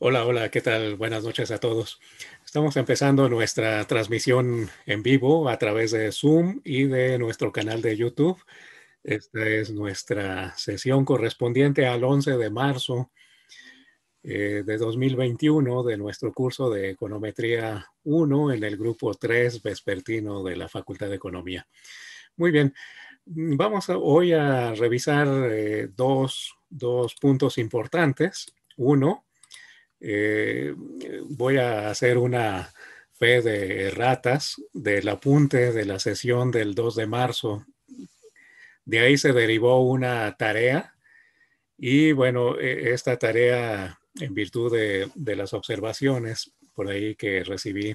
Hola, hola, ¿qué tal? Buenas noches a todos. Estamos empezando nuestra transmisión en vivo a través de Zoom y de nuestro canal de YouTube. Esta es nuestra sesión correspondiente al 11 de marzo eh, de 2021 de nuestro curso de Econometría 1 en el grupo 3 vespertino de la Facultad de Economía. Muy bien, vamos hoy a revisar eh, dos puntos importantes. Uno, eh, voy a hacer una fe de ratas del apunte de la sesión del 2 de marzo. De ahí se derivó una tarea y bueno, e, esta tarea en virtud de las observaciones por ahí que recibí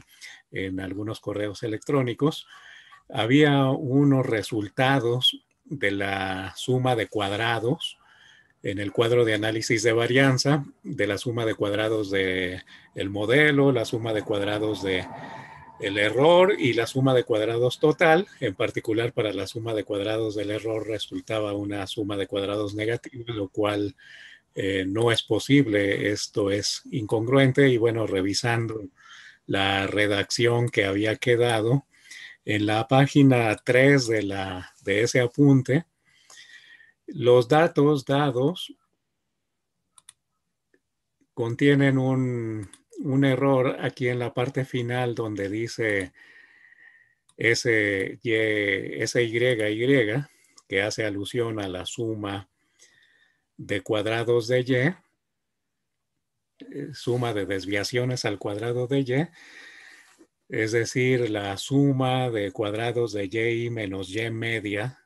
en algunos correos electrónicos, había unos resultados de la suma de cuadrados en el cuadro de análisis de varianza de la suma de cuadrados de el modelo, la suma de cuadrados de el error y la suma de cuadrados total, en particular para la suma de cuadrados del error resultaba una suma de cuadrados negativa, lo cual eh, no es posible, esto es incongruente y bueno, revisando la redacción que había quedado en la página 3 de, la, de ese apunte, los datos dados contienen un, error aquí en la parte final donde dice ese Y, que hace alusión a la suma de cuadrados de Y, eh, suma de desviaciones al cuadrado de Y, es decir, la suma de cuadrados de Y menos Y media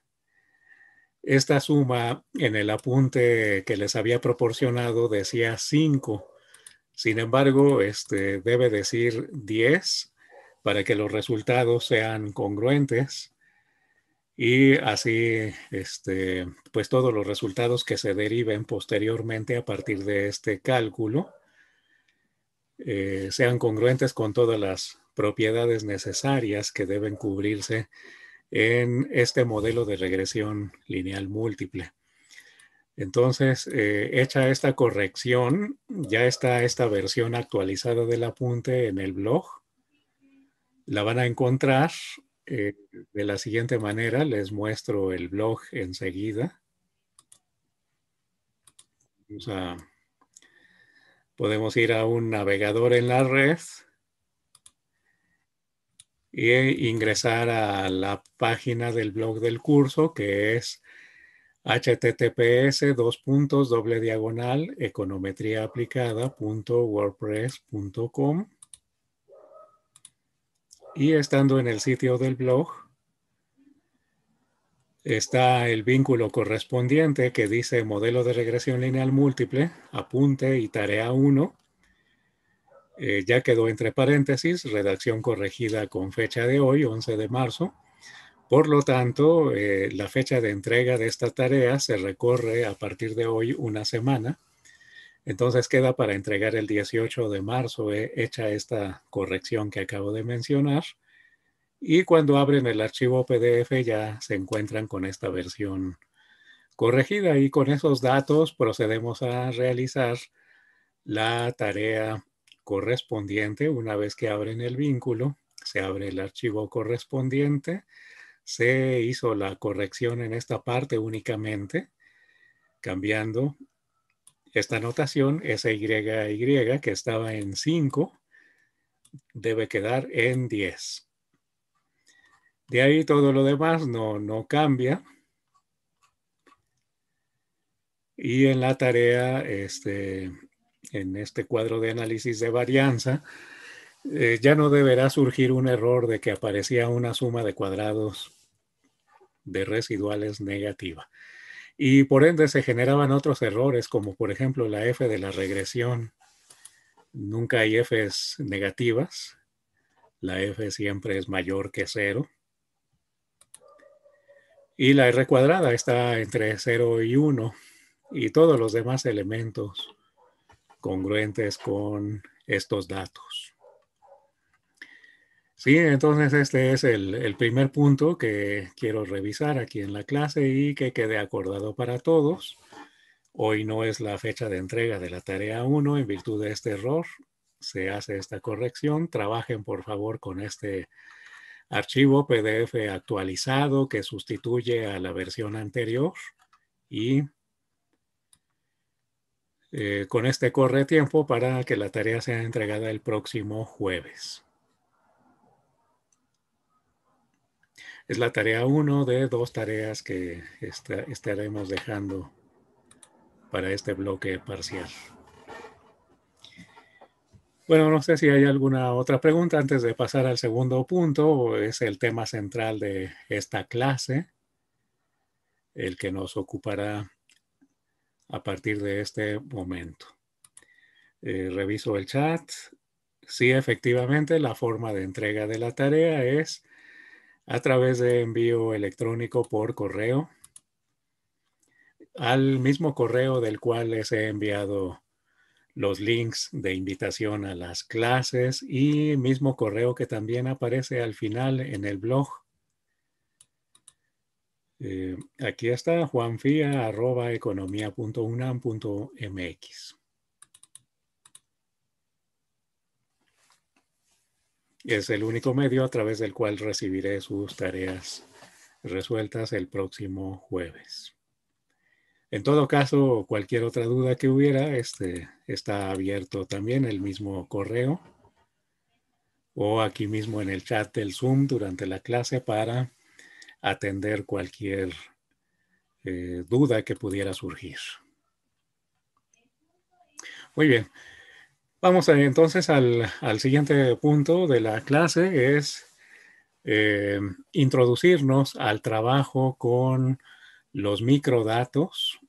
esta suma en el apunte que les había proporcionado decía 5. Sin embargo, este debe decir 10 para que los resultados sean congruentes y así este pues todos los resultados que se deriven posteriormente a partir de este cálculo eh, sean congruentes con todas las propiedades necesarias que deben cubrirse en este modelo de regresión lineal múltiple. Entonces, eh, hecha esta corrección, ya está esta versión actualizada del apunte en el blog. La van a encontrar eh, de la siguiente manera. Les muestro el blog enseguida. podemos ir a un navegador en la red y ingresar a la página del blog del curso que es https dos puntos doble diagonal econometría aplicada y estando en el sitio del blog está el vínculo correspondiente que dice modelo de regresión lineal múltiple apunte y tarea 1 eh, ya quedó entre paréntesis, redacción corregida con fecha de hoy, 11 de marzo. Por lo tanto, eh, la fecha de entrega de esta tarea se recorre a partir de hoy una semana. Entonces queda para entregar el 18 de marzo eh, hecha esta corrección que acabo de mencionar. Y cuando abren el archivo PDF ya se encuentran con esta versión corregida y con esos datos procedemos a realizar la tarea correspondiente. Una vez que abren el vínculo, se abre el archivo correspondiente. Se hizo la corrección en esta parte únicamente, cambiando esta notación, y, que estaba en 5, debe quedar en 10. De ahí todo lo demás no, no cambia. Y en la tarea, este, en este cuadro de análisis de varianza, eh, ya no deberá surgir un error de que aparecía una suma de cuadrados de residuales negativa. Y por ende se generaban otros errores, como por ejemplo la f de la regresión. Nunca hay F negativas. La f siempre es mayor que cero. Y la r cuadrada está entre 0 y 1 y todos los demás elementos congruentes con estos datos. Sí, entonces este es el, primer punto que quiero revisar aquí en la clase y que quede acordado para todos. Hoy no es la fecha de entrega de la tarea 1. En virtud de este error se hace esta corrección. Trabajen por favor con este archivo PDF actualizado que sustituye a la versión anterior y eh, con este corre tiempo para que la tarea sea entregada el próximo jueves. Es la tarea uno de dos tareas que estaremos dejando para este bloque parcial. Bueno, no sé si hay alguna otra pregunta antes de pasar al segundo punto. Es el tema central de esta clase, el que nos ocupará a partir de este momento. Eh, reviso el chat. Sí, efectivamente, la forma de entrega de la tarea es a través de envío electrónico por correo al mismo correo del cual les he enviado los links de invitación a las clases y mismo correo que también aparece al final en el blog eh, aquí está juanfia.economía.unam.mx. Es el único medio a través del cual recibiré sus tareas resueltas el próximo jueves. En todo caso, cualquier otra duda que hubiera, este, está abierto también el mismo correo o aquí mismo en el chat del Zoom durante la clase para atender cualquier eh, duda que pudiera surgir. Muy bien. Vamos entonces al, siguiente punto de la clase, es eh, introducirnos al trabajo con los microdatos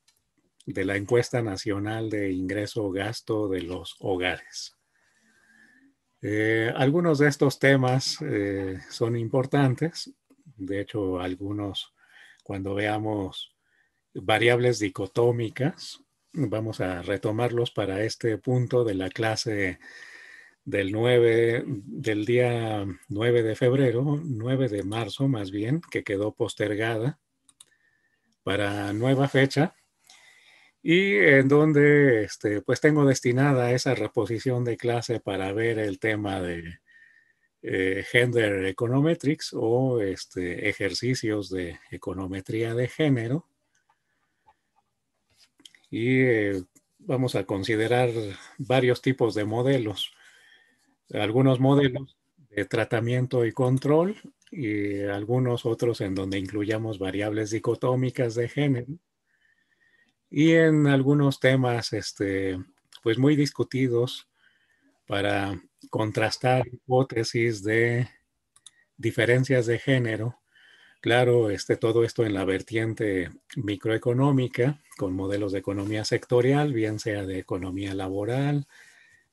de la encuesta nacional de ingreso gasto de los hogares. Eh, algunos de estos temas son importantes de hecho algunos, cuando veamos variables dicotómicas, vamos a retomarlos para este punto de la clase del 9, del día 9 de febrero, 9 de marzo más bien, que quedó postergada para nueva fecha y en donde este, pues tengo destinada esa reposición de clase para ver el tema de eh, gender Econometrics o este, ejercicios de econometría de género. Y eh, vamos a considerar varios tipos de modelos. Algunos modelos de tratamiento y control y algunos otros en donde incluyamos variables dicotómicas de género. Y en algunos temas este, pues muy discutidos para contrastar hipótesis de diferencias de género. Claro, este, todo esto en la vertiente microeconómica, con modelos de economía sectorial, bien sea de economía laboral,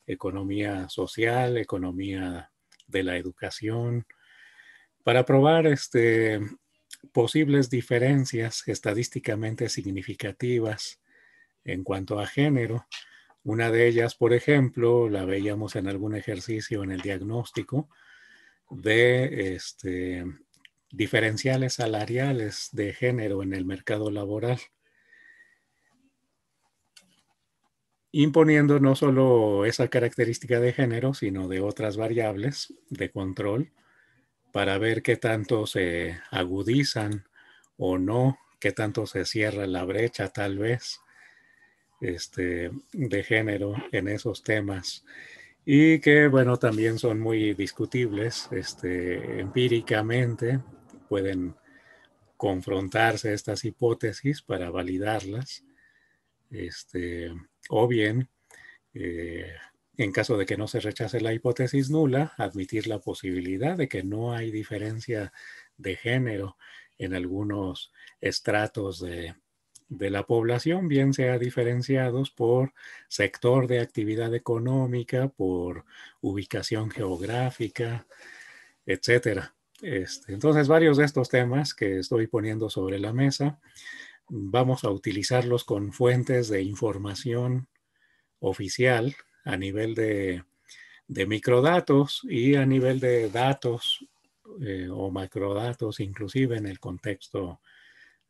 economía social, economía de la educación, para probar este, posibles diferencias estadísticamente significativas en cuanto a género una de ellas, por ejemplo, la veíamos en algún ejercicio en el diagnóstico de este, diferenciales salariales de género en el mercado laboral, imponiendo no solo esa característica de género, sino de otras variables de control para ver qué tanto se agudizan o no, qué tanto se cierra la brecha tal vez este, de género en esos temas y que, bueno, también son muy discutibles este, empíricamente, pueden confrontarse estas hipótesis para validarlas, este, o bien, eh, en caso de que no se rechace la hipótesis nula, admitir la posibilidad de que no hay diferencia de género en algunos estratos de, de la población, bien sea diferenciados por sector de actividad económica, por ubicación geográfica, etcétera. Este, entonces, varios de estos temas que estoy poniendo sobre la mesa, vamos a utilizarlos con fuentes de información oficial a nivel de, microdatos y a nivel de datos eh, o macrodatos, inclusive en el contexto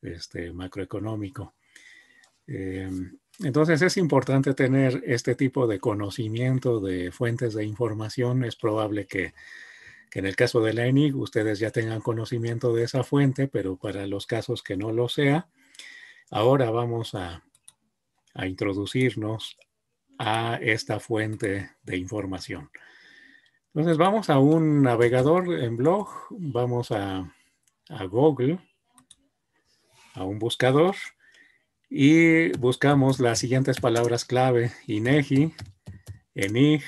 este, macroeconómico. Em, entonces es importante tener este tipo de conocimiento de fuentes de información. Es probable que, en el caso de la ENIG ustedes ya tengan conocimiento de esa fuente, pero para los casos que no lo sea, ahora vamos a, introducirnos a esta fuente de información. Entonces vamos a un navegador en blog, vamos a, a Google a un buscador y buscamos las siguientes palabras clave, INEGI, ENIG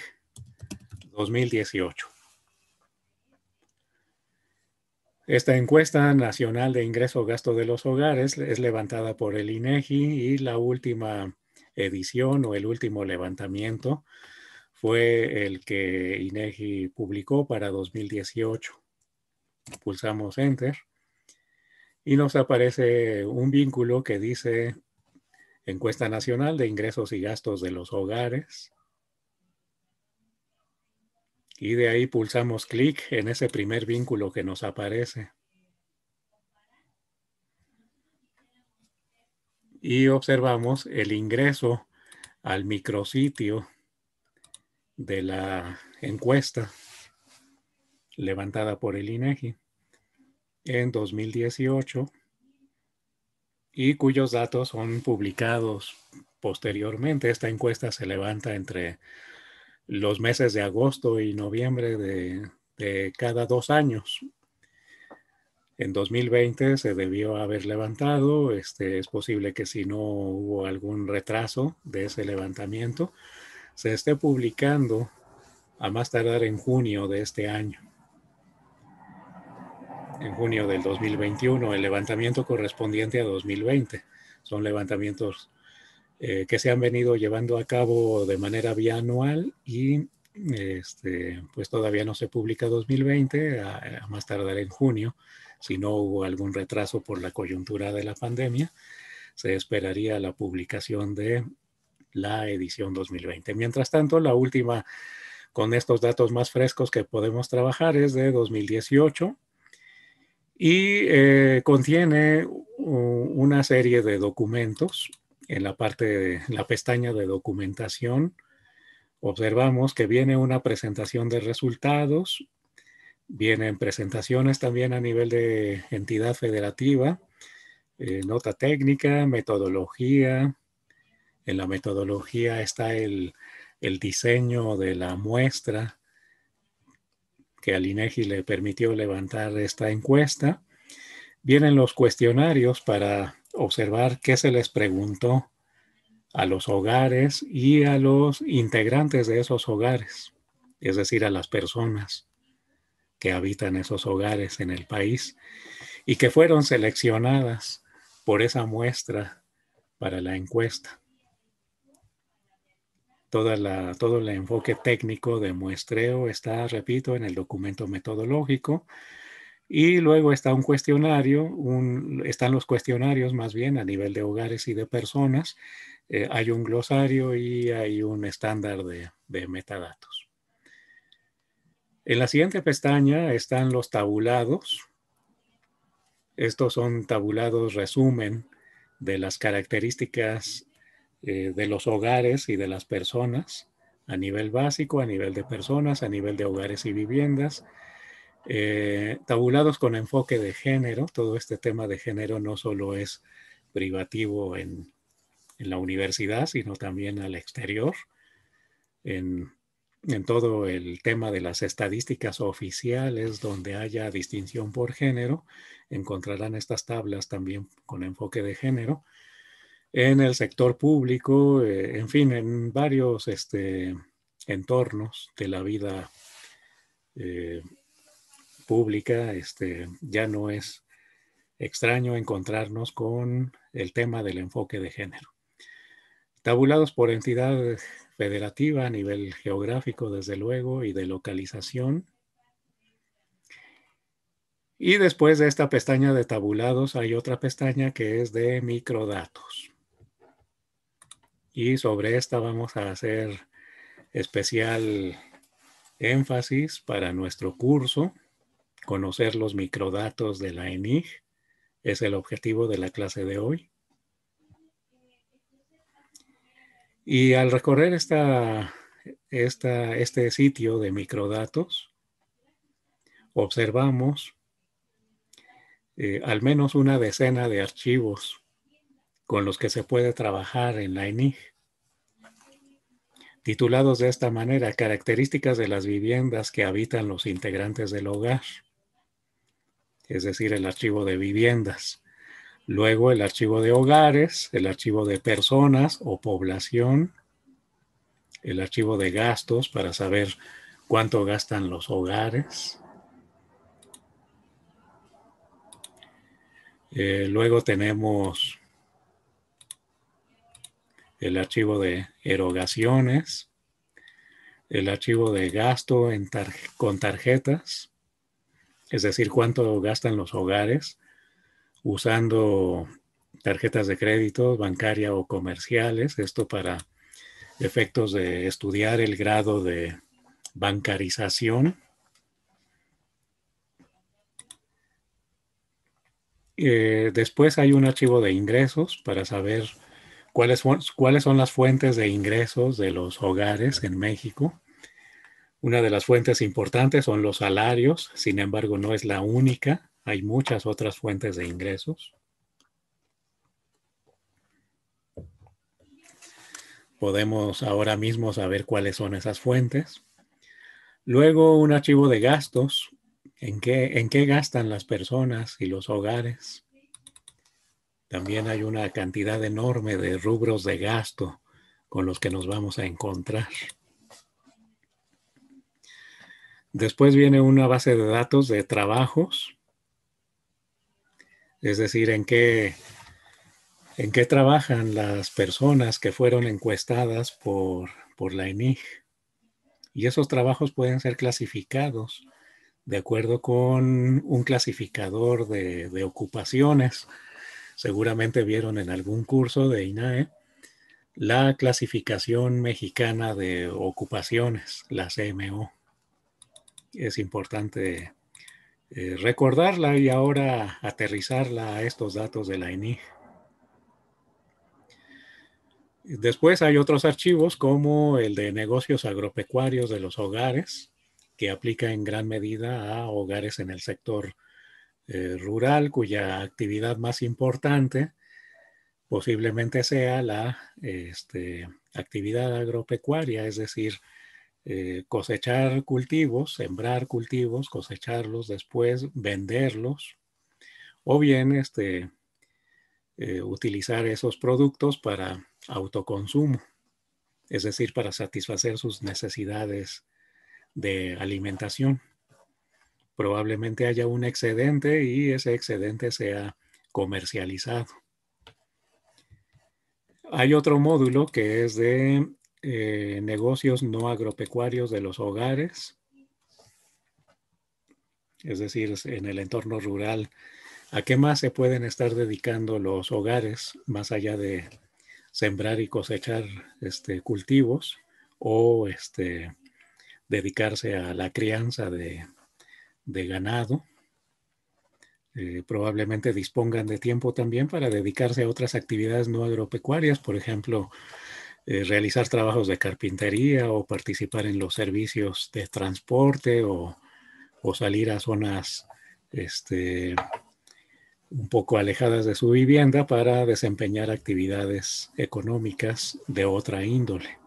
2018. Esta encuesta nacional de ingreso gasto de los hogares es levantada por el INEGI y la última edición o el último levantamiento fue el que INEGI publicó para 2018. Pulsamos Enter y nos aparece un vínculo que dice Encuesta Nacional de Ingresos y Gastos de los Hogares. Y de ahí pulsamos clic en ese primer vínculo que nos aparece. Y observamos el ingreso al micrositio de la encuesta levantada por el INEGI en 2018 y cuyos datos son publicados posteriormente. Esta encuesta se levanta entre los meses de agosto y noviembre de, cada dos años. En 2020 se debió haber levantado, este, es posible que si no hubo algún retraso de ese levantamiento, se esté publicando a más tardar en junio de este año en junio del 2021, el levantamiento correspondiente a 2020. Son levantamientos eh, que se han venido llevando a cabo de manera bianual y este, pues todavía no se publica 2020, a más tardar en junio, si no hubo algún retraso por la coyuntura de la pandemia, se esperaría la publicación de la edición 2020. Mientras tanto, la última con estos datos más frescos que podemos trabajar es de 2018 y eh, contiene una serie de documentos. En la parte, de, la pestaña de documentación, observamos que viene una presentación de resultados, vienen presentaciones también a nivel de entidad federativa, eh, nota técnica, metodología. En la metodología está el diseño de la muestra, que al INEGI e le permitió levantar esta encuesta, vienen los cuestionarios para observar qué se les preguntó a los hogares y a los integrantes de esos hogares, es decir, a las personas que habitan esos hogares en el país y que fueron seleccionadas por esa muestra para la encuesta todo el enfoque técnico de muestreo está, repito, en el documento metodológico. Y luego está un cuestionario, están los cuestionarios más bien a nivel de hogares y de personas. Eh, hay un glosario y hay un estándar de, de metadatos. En la siguiente pestaña están los tabulados. Estos son tabulados resumen de las características eh, de los hogares y de las personas a nivel básico, a nivel de personas, a nivel de hogares y viviendas, eh, tabulados con enfoque de género. Todo este tema de género no solo es privativo en, la universidad, sino también al exterior, en todo el tema de las estadísticas oficiales donde haya distinción por género, encontrarán estas tablas también con enfoque de género en el sector público, eh, en fin, en varios este, entornos de la vida eh, pública, este, ya no es extraño encontrarnos con el tema del enfoque de género. Tabulados por entidad federativa a nivel geográfico, desde luego, y de localización. Y después de esta pestaña de tabulados hay otra pestaña que es de microdatos y sobre esta vamos a hacer especial énfasis para nuestro curso, conocer los microdatos de la ENIG. Es el objetivo de la clase de hoy. Y al recorrer este sitio de microdatos, observamos eh, al menos una decena de archivos con los que se puede trabajar en la ENIG. Titulados de esta manera, características de las viviendas que habitan los integrantes del hogar, es decir, el archivo de viviendas. Luego el archivo de hogares, el archivo de personas o población, el archivo de gastos para saber cuánto gastan los hogares. Eh, luego tenemos el archivo de erogaciones, el archivo de gasto con tarjetas, es decir, cuánto gastan los hogares usando tarjetas de crédito, bancaria o comerciales, esto para efectos de estudiar el grado de bancarización. Eh, después hay un archivo de ingresos para saber cuáles son, las fuentes de ingresos de los hogares en México. Una de las fuentes importantes son los salarios, sin embargo no es la única, hay muchas otras fuentes de ingresos. Podemos ahora mismo saber cuáles son esas fuentes. Luego un archivo de gastos, en qué gastan las personas y los hogares también hay una cantidad enorme de rubros de gasto con los que nos vamos a encontrar. Después viene una base de datos de trabajos, es decir, en qué, trabajan las personas que fueron encuestadas por, la ENIG. Y esos trabajos pueden ser clasificados de acuerdo con un clasificador de ocupaciones seguramente vieron en algún curso de INAE, la clasificación mexicana de ocupaciones, la CMO. Es importante eh, recordarla y ahora aterrizarla a estos datos de la ENI. E. Después hay otros archivos como el de negocios agropecuarios de los hogares, que aplica en gran medida a hogares en el sector eh, rural cuya actividad más importante posiblemente sea la este, actividad agropecuaria, es decir, eh, cosechar cultivos, sembrar cultivos, cosecharlos después, venderlos, o bien este, eh, utilizar esos productos para autoconsumo, es decir, para satisfacer sus necesidades de alimentación probablemente haya un excedente y ese excedente sea comercializado. Hay otro módulo que es de eh, negocios no agropecuarios de los hogares, es decir, en el entorno rural, ¿a qué más se pueden estar dedicando los hogares más allá de sembrar y cosechar este, cultivos o este, dedicarse a la crianza de de ganado. Eh, probablemente dispongan de tiempo también para dedicarse a otras actividades no agropecuarias, por ejemplo, eh, realizar trabajos de carpintería o participar en los servicios de transporte o, o salir a zonas este, un poco alejadas de su vivienda para desempeñar actividades económicas de otra índole.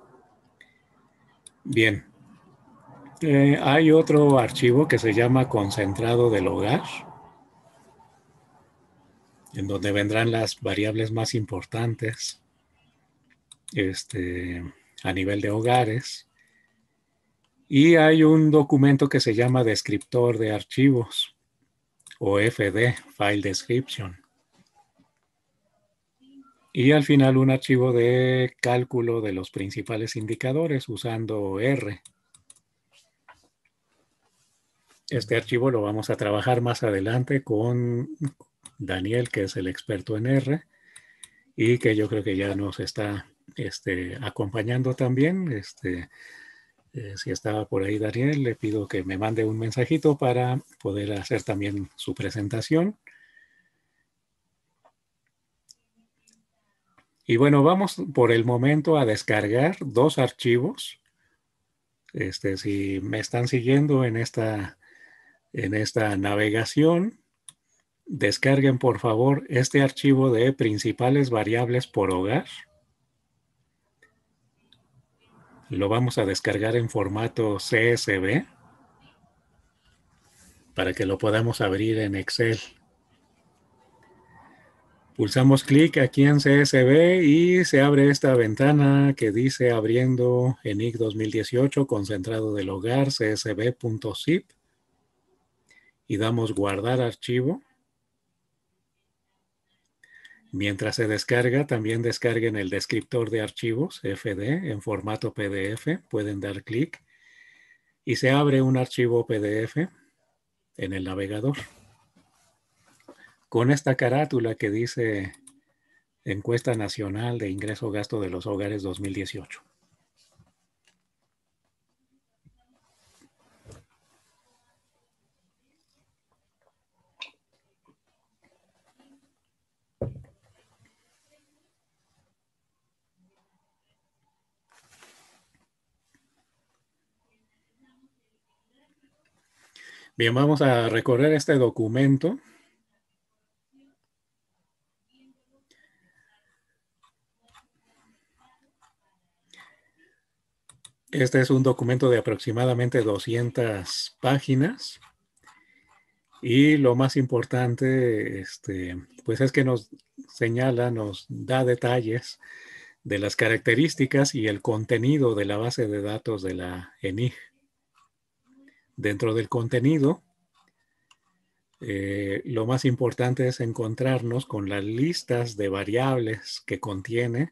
Bien, eh, hay otro archivo que se llama concentrado del hogar, en donde vendrán las variables más importantes este, a nivel de hogares. Y hay un documento que se llama descriptor de archivos o FD, File Description. Y al final un archivo de cálculo de los principales indicadores usando R. Este archivo lo vamos a trabajar más adelante con Daniel, que es el experto en R y que yo creo que ya nos está este, acompañando también. Este, eh, si estaba por ahí Daniel, le pido que me mande un mensajito para poder hacer también su presentación. Y bueno, vamos por el momento a descargar dos archivos. Este, si me están siguiendo en esta en esta navegación. Descarguen por favor este archivo de principales variables por hogar. Lo vamos a descargar en formato CSV para que lo podamos abrir en Excel. Pulsamos clic aquí en CSV y se abre esta ventana que dice abriendo ENIC 2018 concentrado del hogar csv.zip y damos guardar archivo. Mientras se descarga, también descarguen el descriptor de archivos FD en formato PDF. Pueden dar clic y se abre un archivo PDF en el navegador. Con esta carátula que dice Encuesta Nacional de Ingreso Gasto de los Hogares 2018. Bien, vamos a recorrer este documento. Este es un documento de aproximadamente 200 páginas. Y lo más importante, este, pues es que nos señala, nos da detalles de las características y el contenido de la base de datos de la ENIG. Dentro del contenido, eh, lo más importante es encontrarnos con las listas de variables que contiene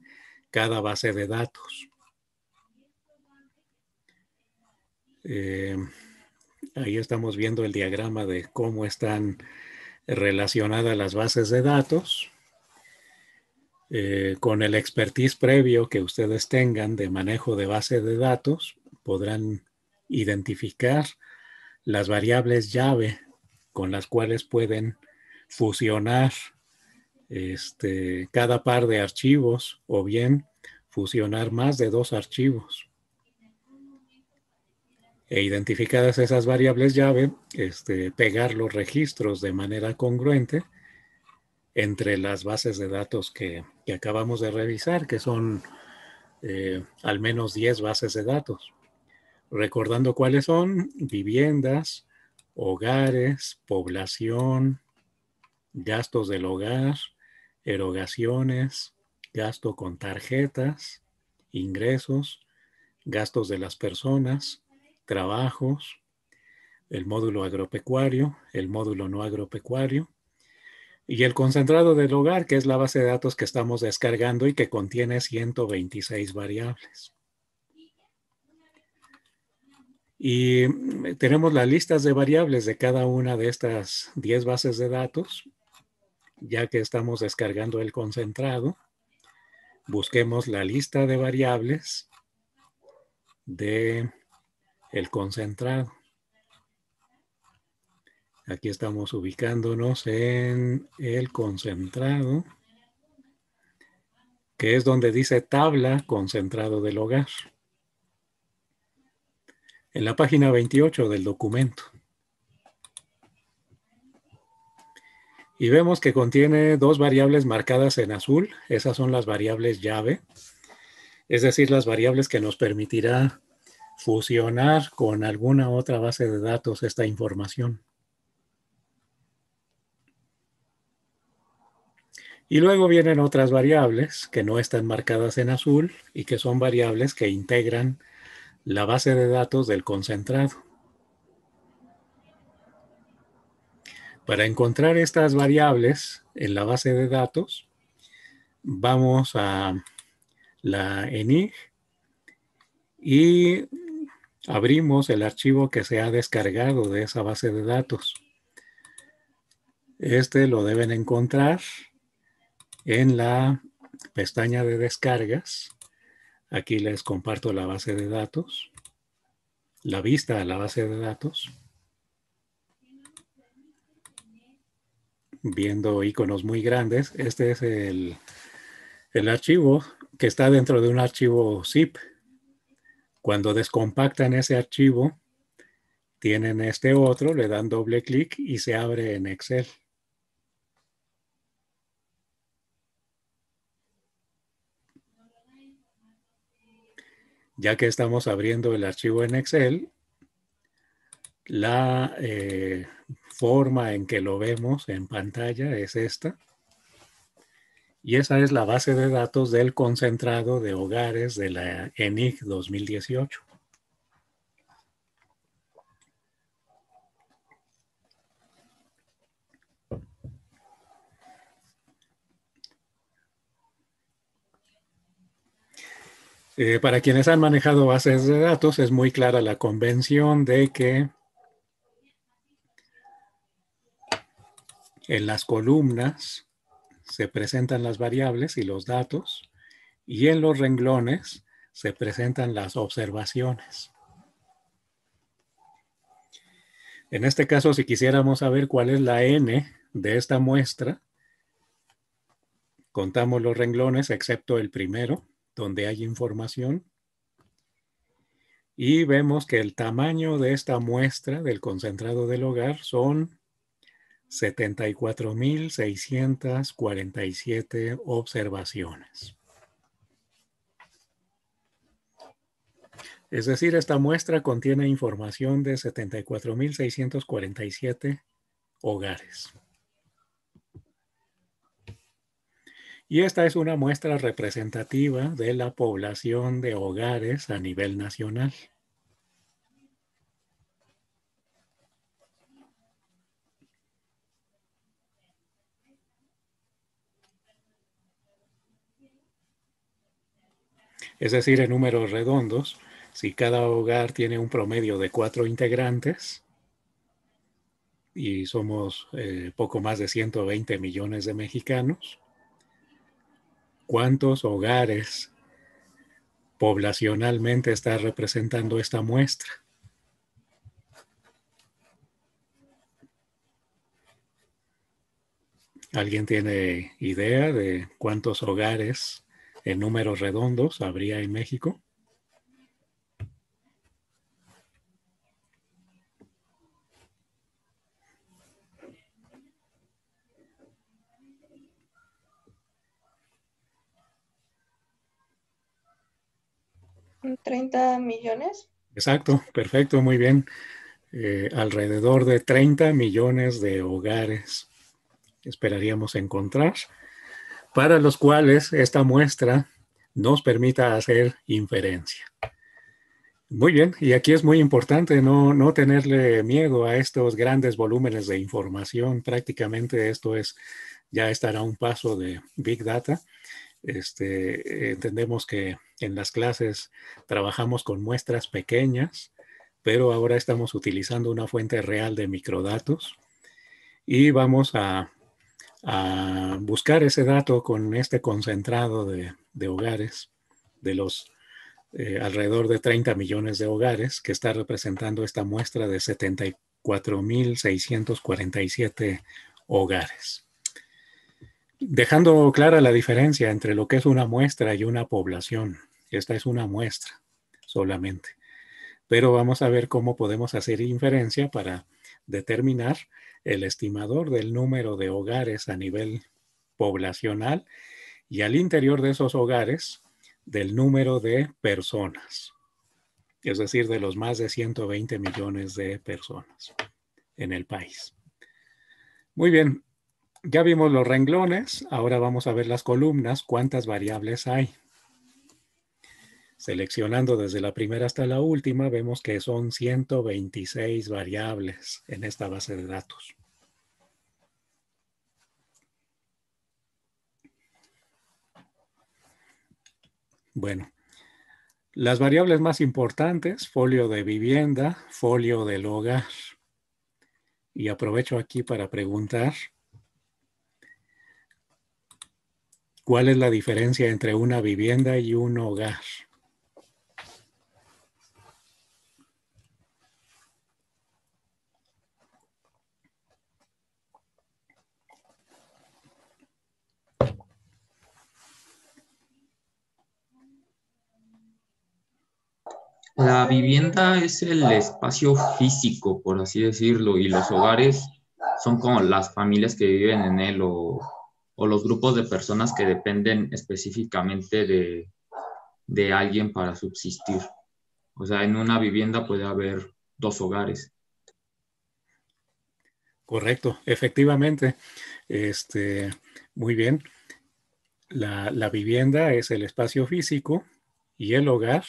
cada base de datos. Eh, ahí estamos viendo el diagrama de cómo están relacionadas las bases de datos. Eh, con el expertise previo que ustedes tengan de manejo de base de datos, podrán identificar las variables llave con las cuales pueden fusionar este, cada par de archivos o bien fusionar más de dos archivos. E identificadas esas variables llave, este, pegar los registros de manera congruente entre las bases de datos que, acabamos de revisar, que son eh, al menos 10 bases de datos recordando cuáles son viviendas, hogares, población, gastos del hogar, erogaciones, gasto con tarjetas, ingresos, gastos de las personas, trabajos, el módulo agropecuario, el módulo no agropecuario y el concentrado del hogar, que es la base de datos que estamos descargando y que contiene 126 variables. Y mm, tenemos las listas de variables de cada una de estas 10 bases de datos. Ya que estamos descargando el concentrado, busquemos la lista de variables de el concentrado. Aquí estamos ubicándonos en el concentrado, que es donde dice tabla concentrado del hogar en la página 28 del documento. Y vemos que contiene dos variables marcadas en azul. Esas son las variables llave, es decir, las variables que nos permitirá fusionar con alguna otra base de datos esta información. Y luego vienen otras variables que no están marcadas en azul y que son variables que integran la base de datos del concentrado. Para encontrar estas variables en la base de datos, vamos a la ENIG y abrimos el archivo que se ha descargado de esa base de datos. Este lo deben encontrar en la pestaña de descargas Aquí les comparto la base de datos, la vista a la base de datos. Viendo iconos muy grandes, este es el, el archivo que está dentro de un archivo zip. Cuando descompactan ese archivo, tienen este otro, le dan doble clic y se abre en Excel. ya que estamos abriendo el archivo en Excel, la eh, forma en que lo vemos en pantalla es esta. Y esa es la base de datos del concentrado de hogares de la ENIC 2018. Eh, para quienes han manejado bases de datos, es muy clara la convención de que en las columnas se presentan las variables y los datos y en los renglones se presentan las observaciones. En este caso, si quisiéramos saber cuál es la n de esta muestra, contamos los renglones excepto el primero donde hay información. Y vemos que el tamaño de esta muestra del concentrado del hogar son 74.647 observaciones. Es decir, esta muestra contiene información de 74.647 hogares. Y esta es una muestra representativa de la población de hogares a nivel nacional. es decir, en números redondos, si cada hogar tiene un promedio de cuatro integrantes, y somos eh, poco más de 120 millones de mexicanos, cuántos hogares poblacionalmente está representando esta muestra. ¿Alguien tiene idea de cuántos hogares en números redondos habría en México? 30 millones. Exacto, perfecto, muy bien. Eh, alrededor de 30 millones de hogares esperaríamos encontrar, para los cuales esta muestra nos permita hacer inferencia. Muy bien, y aquí es muy importante no, no, tenerle miedo a estos grandes volúmenes de información. Prácticamente esto es, ya estará un paso de Big Data. Este, entendemos que en las clases trabajamos con muestras pequeñas, pero ahora estamos utilizando una fuente real de microdatos y vamos a, buscar ese dato con este concentrado de, hogares, de los eh, alrededor de 30 millones de hogares que está representando esta muestra de 74.647 hogares dejando clara la diferencia entre lo que es una muestra y una población. Esta es una muestra solamente. Pero vamos a ver cómo podemos hacer inferencia para determinar el estimador del número de hogares a nivel poblacional y al interior de esos hogares del número de personas, es decir, de los más de 120 millones de personas en el país. Muy bien, ya vimos los renglones, ahora vamos a ver las columnas, cuántas variables hay. Seleccionando desde la primera hasta la última, vemos que son 126 variables en esta base de datos. Bueno, las variables más importantes, folio de vivienda, folio del hogar. Y aprovecho aquí para preguntar, ¿Cuál es la diferencia entre una vivienda y un hogar? La vivienda es el espacio físico, por así decirlo, y los hogares son como las familias que viven en él o o los grupos de personas que dependen específicamente de, alguien para subsistir. O sea, en una vivienda puede haber dos hogares. Correcto, efectivamente. Este, muy bien. La, vivienda es el espacio físico y el hogar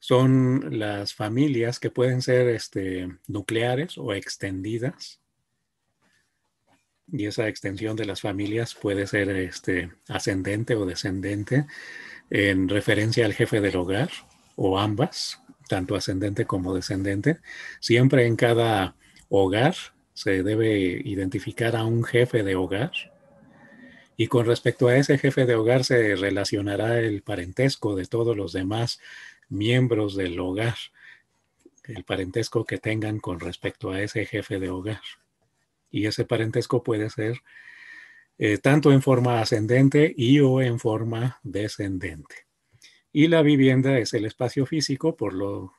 son las familias que pueden ser este, nucleares o extendidas y esa extensión de las familias puede ser este, ascendente o descendente en referencia al jefe del hogar o ambas, tanto ascendente como descendente. Siempre en cada hogar se debe identificar a un jefe de hogar y con respecto a ese jefe de hogar se relacionará el parentesco de todos los demás miembros del hogar, el parentesco que tengan con respecto a ese jefe de hogar. Y ese parentesco puede ser eh, tanto en forma ascendente y o en forma descendente. Y la vivienda es el espacio físico, por lo,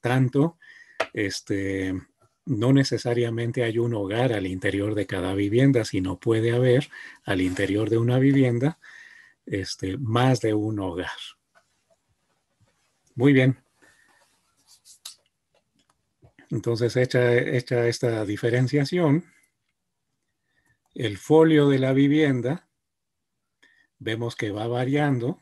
tanto, este, no necesariamente hay un hogar al interior de cada vivienda, sino puede haber al interior de una vivienda este, más de un hogar. Muy bien. Entonces, hecha, esta diferenciación, el folio de la vivienda vemos que va variando.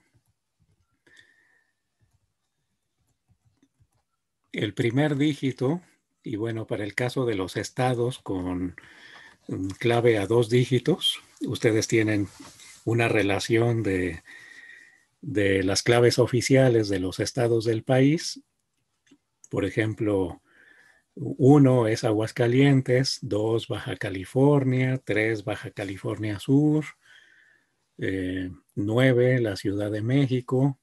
El primer dígito, y bueno, para el caso de los estados con mm, clave a dos dígitos, ustedes tienen una relación de, de las claves oficiales de los estados del país. Por ejemplo, uno es Aguascalientes, dos Baja California, tres Baja California Sur, eh, nueve la Ciudad de México,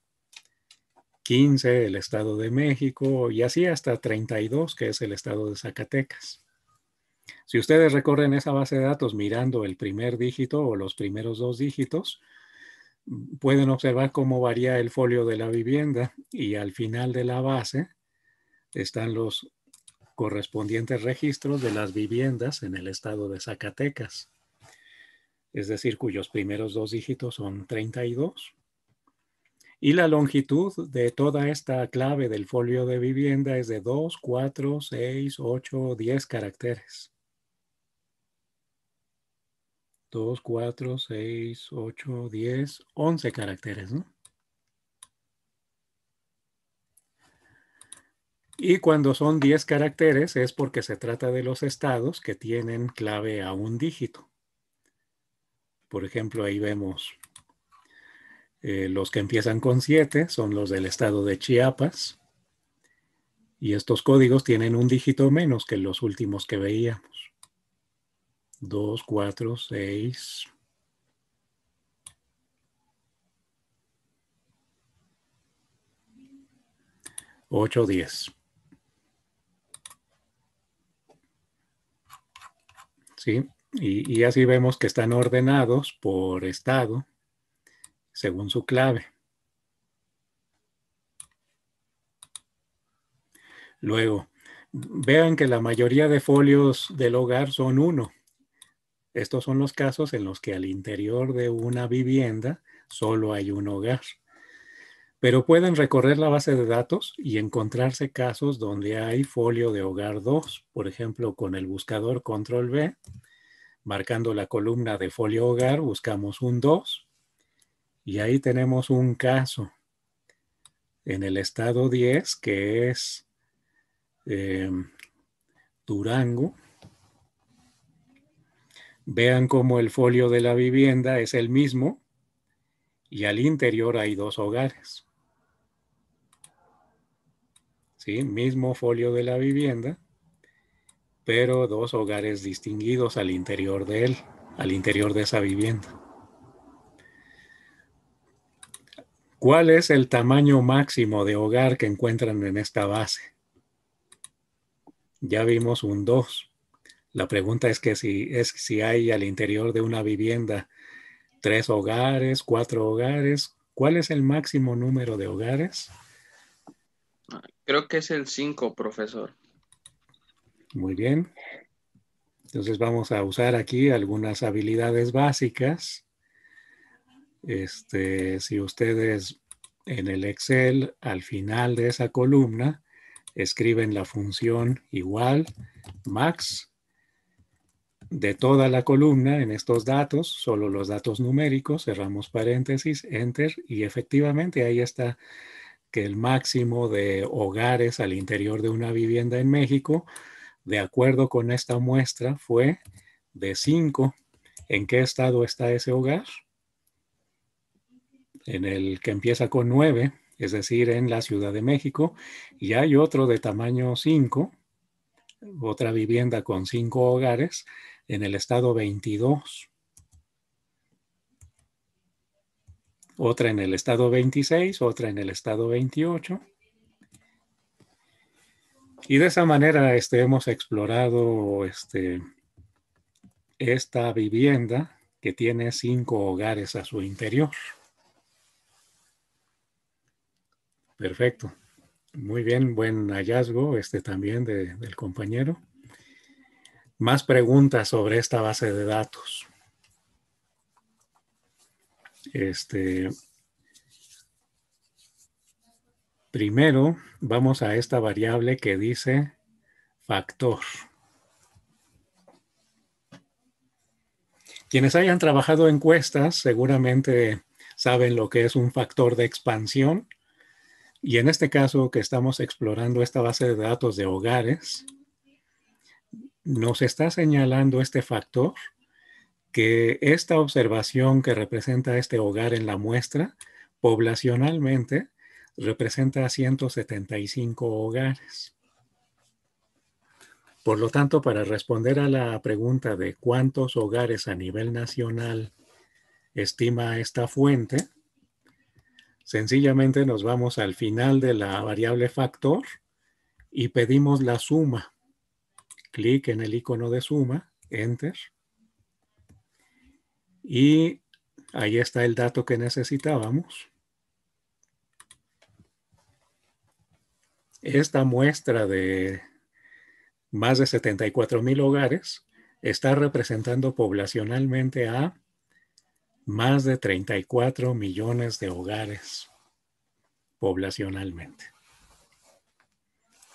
quince el Estado de México y así hasta 32 que es el Estado de Zacatecas. Si ustedes recorren esa base de datos mirando el primer dígito o los primeros dos dígitos, pueden observar cómo varía el folio de la vivienda y al final de la base están los correspondientes registros de las viviendas en el estado de Zacatecas, es decir, cuyos primeros dos dígitos son 32. Y la longitud de toda esta clave del folio de vivienda es de 2, 4, 6, 8, 10 caracteres. 2, 4, 6, 8, 10, 11 caracteres, ¿no? Y cuando son 10 caracteres es porque se trata de los estados que tienen clave a un dígito. Por ejemplo, ahí vemos eh, los que empiezan con 7 son los del estado de Chiapas. Y estos códigos tienen un dígito menos que los últimos que veíamos. 2, 4, 6, 8, 10. Y, y así vemos que están ordenados por estado según su clave. Luego, vean que la mayoría de folios del hogar son uno. Estos son los casos en los que al interior de una vivienda solo hay un hogar pero pueden recorrer la base de datos y encontrarse casos donde hay folio de hogar 2, por ejemplo, con el buscador control B, marcando la columna de folio hogar, buscamos un 2 y ahí tenemos un caso en el estado 10 que es eh, Durango. Vean cómo el folio de la vivienda es el mismo y al interior hay dos hogares mismo folio de la vivienda, pero dos hogares distinguidos al interior de él, al interior de esa vivienda. ¿Cuál es el tamaño máximo de hogar que encuentran en esta base? Ya vimos un 2. La pregunta es que si, es si hay al interior de una vivienda tres hogares, cuatro hogares, ¿cuál es el máximo número de hogares? Creo que es el 5, profesor. Muy bien. Entonces vamos a usar aquí algunas habilidades básicas. Este, si ustedes en el Excel, al final de esa columna, escriben la función igual, max, de toda la columna en estos datos, solo los datos numéricos, cerramos paréntesis, enter, y efectivamente ahí está que el máximo de hogares al interior de una vivienda en México, de acuerdo con esta muestra, fue de 5. ¿En qué estado está ese hogar? En el que empieza con 9, es decir, en la Ciudad de México. Y hay otro de tamaño 5, otra vivienda con 5 hogares, en el estado 22. otra en el estado 26, otra en el estado 28. Y de esa manera este, hemos explorado este, esta vivienda que tiene cinco hogares a su interior. Perfecto. Muy bien, buen hallazgo este también del compañero. Más preguntas sobre esta base de datos. Este, primero vamos a esta variable que dice factor. Quienes hayan trabajado encuestas seguramente saben lo que es un factor de expansión. Y en este caso que estamos explorando esta base de datos de hogares, nos está señalando este factor que esta observación que representa este hogar en la muestra, poblacionalmente, representa 175 hogares. Por lo tanto, para responder a la pregunta de cuántos hogares a nivel nacional estima esta fuente, sencillamente nos vamos al final de la variable factor y pedimos la suma. Clic en el icono de suma, enter. Y ahí está el dato que necesitábamos. Esta muestra de más de 74 mil hogares está representando poblacionalmente a más de 34 millones de hogares poblacionalmente.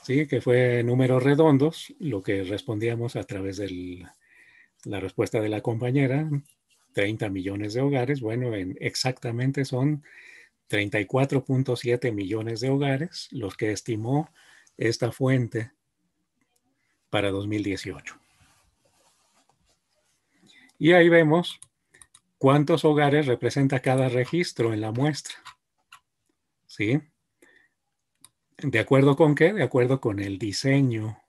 Sí, que fue números redondos, lo que respondíamos a través de la respuesta de la compañera, 30 millones de hogares, bueno, en exactamente son 34.7 millones de hogares los que estimó esta fuente para 2018. Y ahí vemos cuántos hogares representa cada registro en la muestra. ¿Sí? ¿De acuerdo con qué? De acuerdo con el diseño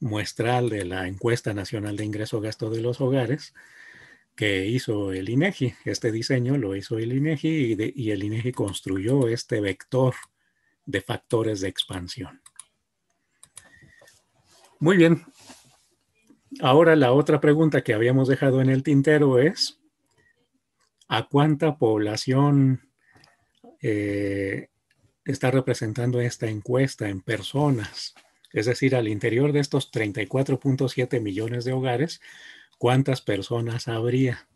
muestral de la encuesta nacional de ingreso gasto de los hogares que hizo el INEGI. Este diseño lo hizo el INEGI y, el INEGI construyó este vector de factores de expansión. Muy bien. Ahora la otra pregunta que habíamos dejado en el tintero es, ¿a cuánta población eh, está representando esta encuesta en personas? es decir, al interior de estos 34.7 millones de hogares, ¿cuántas personas habría?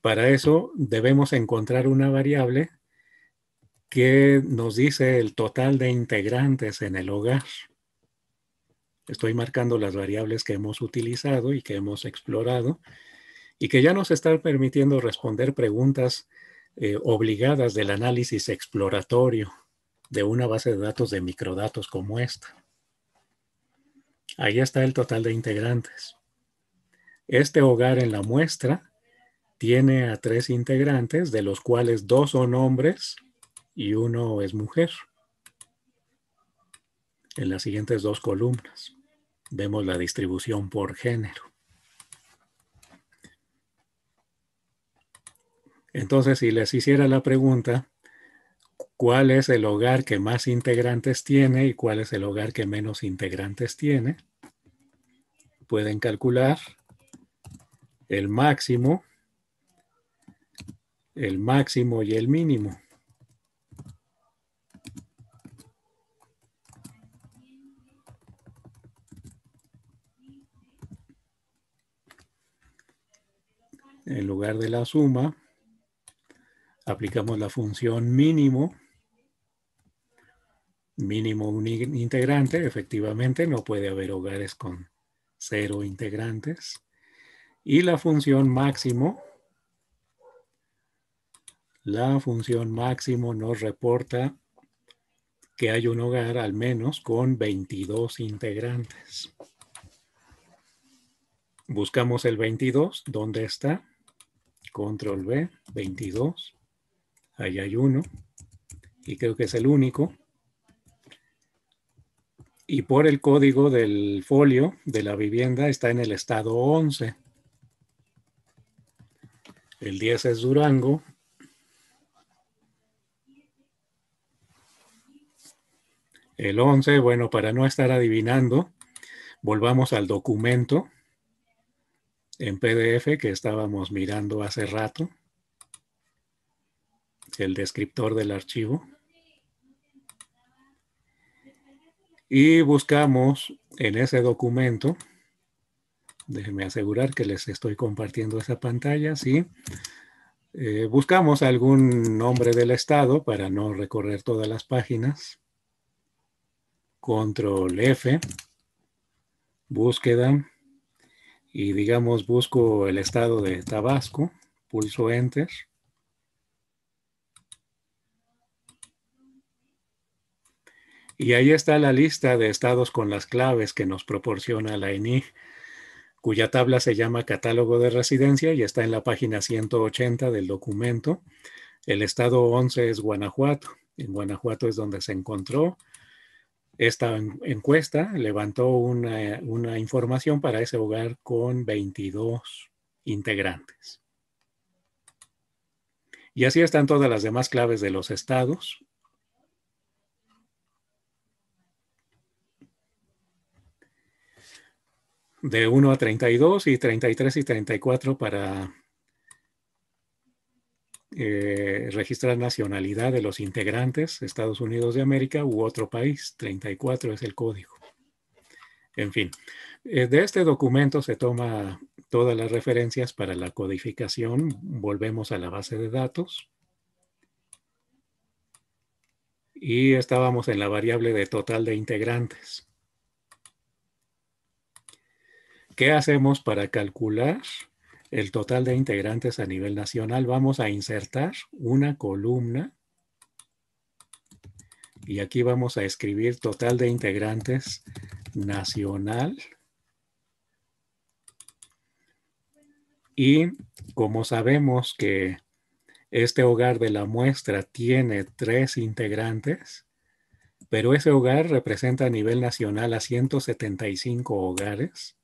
Para eso debemos encontrar una variable que nos dice el total de integrantes en el hogar. Estoy marcando las variables que hemos utilizado y que hemos explorado y que ya nos están permitiendo responder preguntas eh, obligadas del análisis exploratorio de una base de datos de microdatos como esta. Ahí está el total de integrantes. Este hogar en la muestra tiene a tres integrantes, de los cuales dos son hombres y uno es mujer. En las siguientes dos columnas vemos la distribución por género. Entonces, si les hiciera la pregunta, cuál es el hogar que más integrantes tiene y cuál es el hogar que menos integrantes tiene. Pueden calcular el máximo, el máximo y el mínimo. En lugar de la suma, Aplicamos la función mínimo. Mínimo un integrante, efectivamente, no puede haber hogares con cero integrantes. Y la función máximo, la función máximo nos reporta que hay un hogar al menos con 22 integrantes. Buscamos el 22, ¿dónde está? Control B, 22. Ahí hay uno. Y creo que es el único. Y por el código del folio de la vivienda está en el estado 11. El 10 es Durango. El 11, bueno, para no estar adivinando, volvamos al documento en PDF que estábamos mirando hace rato el descriptor del archivo. Y buscamos en ese documento, déjenme asegurar que les estoy compartiendo esa pantalla, ¿sí? Eh, buscamos algún nombre del estado para no recorrer todas las páginas. Control F, búsqueda, y digamos busco el estado de Tabasco, pulso Enter. Y ahí está la lista de estados con las claves que nos proporciona la ENIG, cuya tabla se llama Catálogo de Residencia y está en la página 180 del documento. El estado 11 es Guanajuato. En Guanajuato es donde se encontró esta encuesta, levantó una, una información para ese hogar con 22 integrantes. Y así están todas las demás claves de los estados de 1 a 32 y 33 y 34 para eh, registrar nacionalidad de los integrantes, Estados Unidos de América u otro país. 34 es el código. En fin, eh, de este documento se toma todas las referencias para la codificación. Volvemos a la base de datos. Y estábamos en la variable de total de integrantes. ¿qué hacemos para calcular el total de integrantes a nivel nacional? Vamos a insertar una columna y aquí vamos a escribir total de integrantes nacional. Y como sabemos que este hogar de la muestra tiene tres integrantes, pero ese hogar representa a nivel nacional a 175 hogares.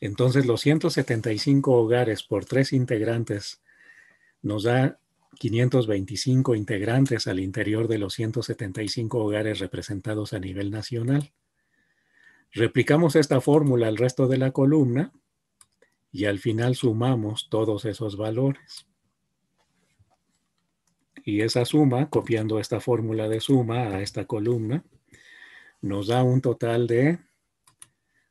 Entonces, los 175 hogares por tres integrantes nos da 525 integrantes al interior de los 175 hogares representados a nivel nacional. Replicamos esta fórmula al resto de la columna y al final sumamos todos esos valores. Y esa suma, copiando esta fórmula de suma a esta columna, nos da un total de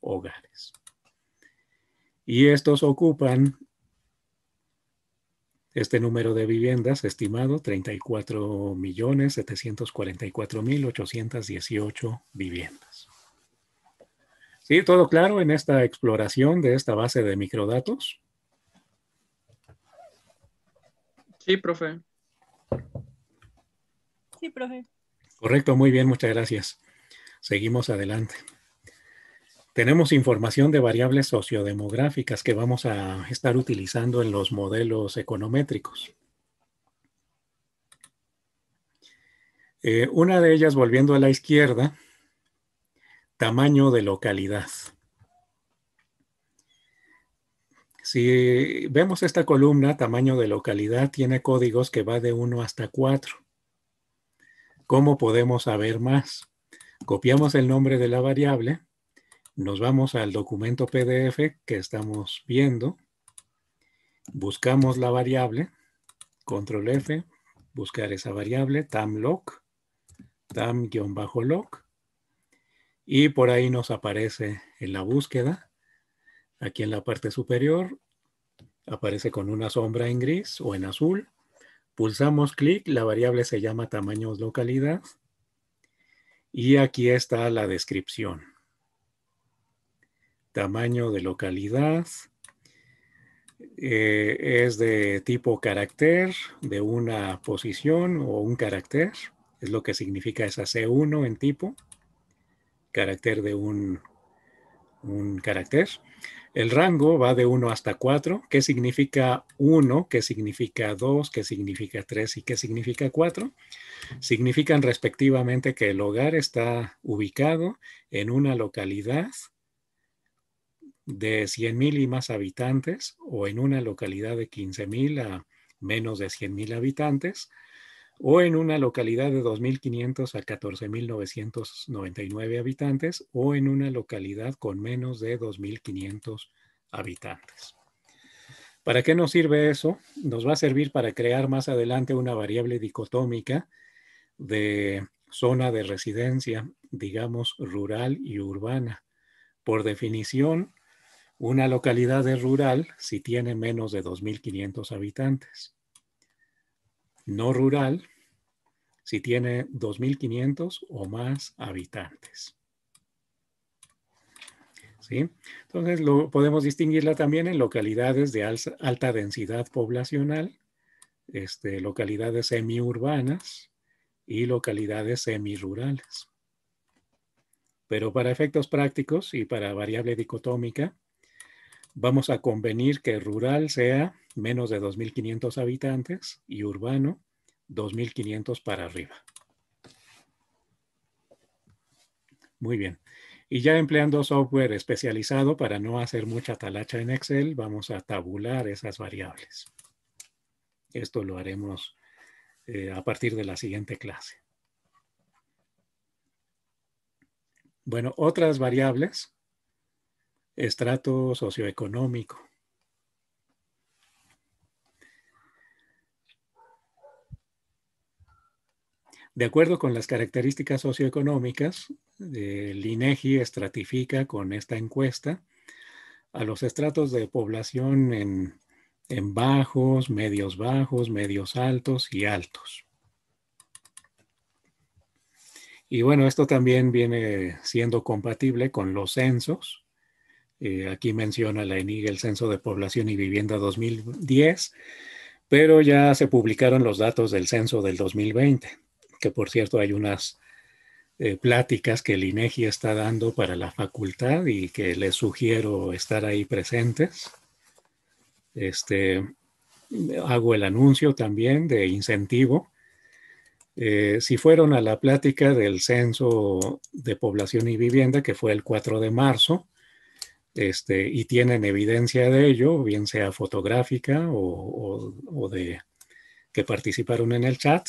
hogares. Y estos ocupan este número de viviendas estimado 34.744.818 viviendas. ¿Sí? ¿Todo claro en esta exploración de esta base de microdatos? Sí, profe. Sí, profe. Correcto, muy bien, muchas gracias. Seguimos adelante. Tenemos información de variables sociodemográficas que vamos a estar utilizando en los modelos econométricos. Eh, una de ellas, volviendo a la izquierda, tamaño de localidad. Si vemos esta columna, tamaño de localidad, tiene códigos que va de 1 hasta 4. ¿Cómo podemos saber más? Copiamos el nombre de la variable nos vamos al documento PDF que estamos viendo. Buscamos la variable. Control F. Buscar esa variable. tamlock. tam lock. Y por ahí nos aparece en la búsqueda. Aquí en la parte superior aparece con una sombra en gris o en azul. Pulsamos clic, la variable se llama tamaños localidad. Y aquí está la descripción tamaño de localidad. Eh, es de tipo carácter, de una posición o un carácter. Es lo que significa esa C1 en tipo. Carácter de un, un carácter. El rango va de 1 hasta 4. ¿Qué significa 1? ¿Qué significa 2? ¿Qué significa 3? ¿Y qué significa 4? Significan respectivamente que el hogar está ubicado en una localidad de 100.000 y más habitantes o en una localidad de 15.000 a menos de 100.000 habitantes o en una localidad de 2.500 a 14.999 habitantes o en una localidad con menos de 2.500 habitantes. ¿Para qué nos sirve eso? Nos va a servir para crear más adelante una variable dicotómica de zona de residencia, digamos, rural y urbana. Por definición, una localidad es rural si tiene menos de 2.500 habitantes. No rural si tiene 2.500 o más habitantes. ¿Sí? Entonces, lo, podemos distinguirla también en localidades de alta densidad poblacional, este, localidades semiurbanas y localidades semirurales. Pero para efectos prácticos y para variable dicotómica, vamos a convenir que rural sea menos de 2.500 habitantes y urbano 2.500 para arriba. Muy bien. Y ya empleando software especializado para no hacer mucha talacha en Excel, vamos a tabular esas variables. Esto lo haremos eh, a partir de la siguiente clase. Bueno, otras variables estrato socioeconómico. De acuerdo con las características socioeconómicas, el INEGI estratifica con esta encuesta a los estratos de población en, en bajos, medios bajos, medios altos y altos. Y bueno, esto también viene siendo compatible con los censos eh, aquí menciona la ENIG el Censo de Población y Vivienda 2010, pero ya se publicaron los datos del censo del 2020, que por cierto hay unas eh, pláticas que el INEGI e está dando para la facultad y que les sugiero estar ahí presentes. Este, hago el anuncio también de incentivo. Eh, si fueron a la plática del Censo de Población y Vivienda, que fue el 4 de marzo, este, y tienen evidencia de ello, bien sea fotográfica o, de que participaron en el chat,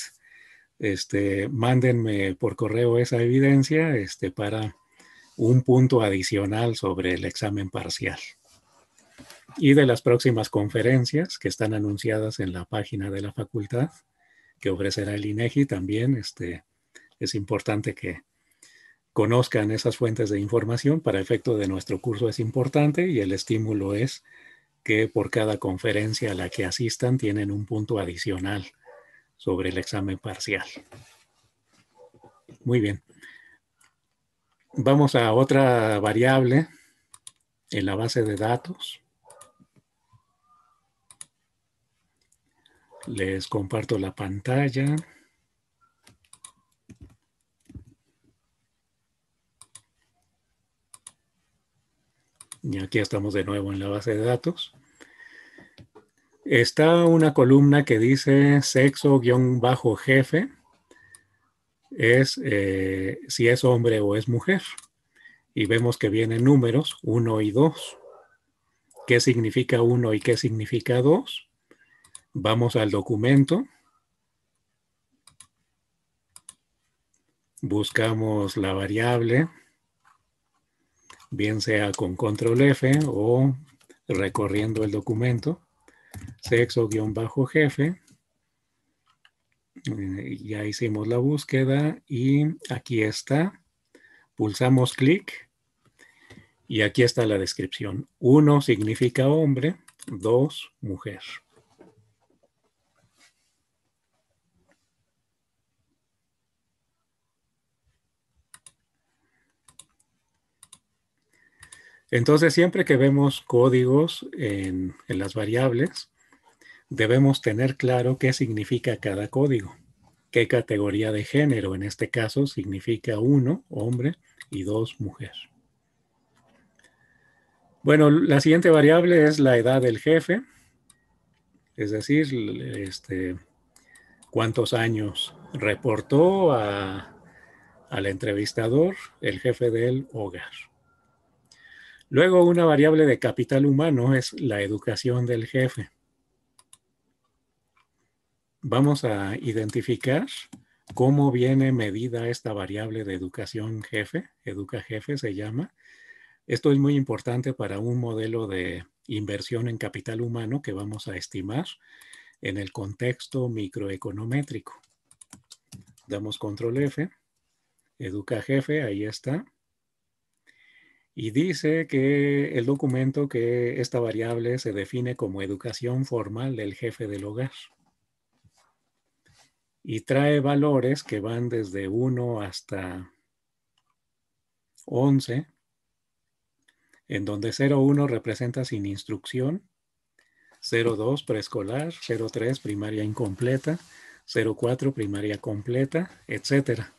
este, mándenme por correo esa evidencia este, para un punto adicional sobre el examen parcial. Y de las próximas conferencias que están anunciadas en la página de la facultad, que ofrecerá el INEGI también, este, es importante que, conozcan esas fuentes de información para efecto de nuestro curso es importante y el estímulo es que por cada conferencia a la que asistan tienen un punto adicional sobre el examen parcial. Muy bien. Vamos a otra variable en la base de datos. Les comparto la pantalla. Y aquí estamos de nuevo en la base de datos. Está una columna que dice sexo-jefe. bajo Es eh, si es hombre o es mujer. Y vemos que vienen números 1 y 2. ¿Qué significa 1 y qué significa 2? Vamos al documento. Buscamos la variable bien sea con control F o recorriendo el documento, sexo-jefe. Eh, ya hicimos la búsqueda y aquí está. Pulsamos clic y aquí está la descripción. Uno significa hombre, dos mujer. Entonces, siempre que vemos códigos en, las variables, debemos tener claro qué significa cada código, qué categoría de género, en este caso significa uno, hombre, y dos, mujer. Bueno, la siguiente variable es la edad del jefe, es decir, este, cuántos años reportó al entrevistador el jefe del hogar. Luego, una variable de capital humano es la educación del jefe. Vamos a identificar cómo viene medida esta variable de educación jefe, educa jefe se llama. Esto es muy importante para un modelo de inversión en capital humano que vamos a estimar en el contexto microeconométrico. Damos control F, educa jefe, ahí está y dice que el documento que esta variable se define como educación formal del jefe del hogar. Y trae valores que van desde 1 hasta 11, en donde 01 representa sin instrucción, 02 preescolar, 03 primaria incompleta, 04 primaria completa, etcétera.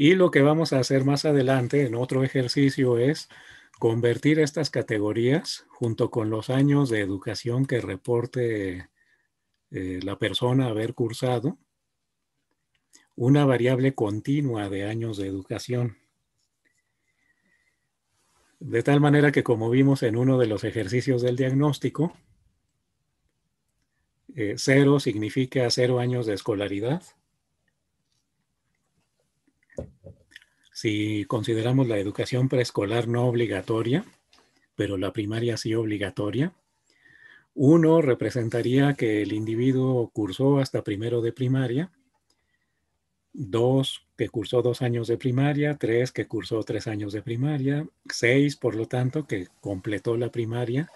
Y lo que vamos a hacer más adelante en otro ejercicio es convertir estas categorías junto con los años de educación que reporte eh, la persona haber cursado, una variable continua de años de educación. De tal manera que como vimos en uno de los ejercicios del diagnóstico, eh, cero significa cero años de escolaridad, si consideramos la educación preescolar no obligatoria, pero la primaria sí obligatoria, uno representaría que el individuo cursó hasta primero de primaria, dos que cursó dos años de primaria, tres que cursó tres años de primaria, seis, por lo tanto, que completó la primaria,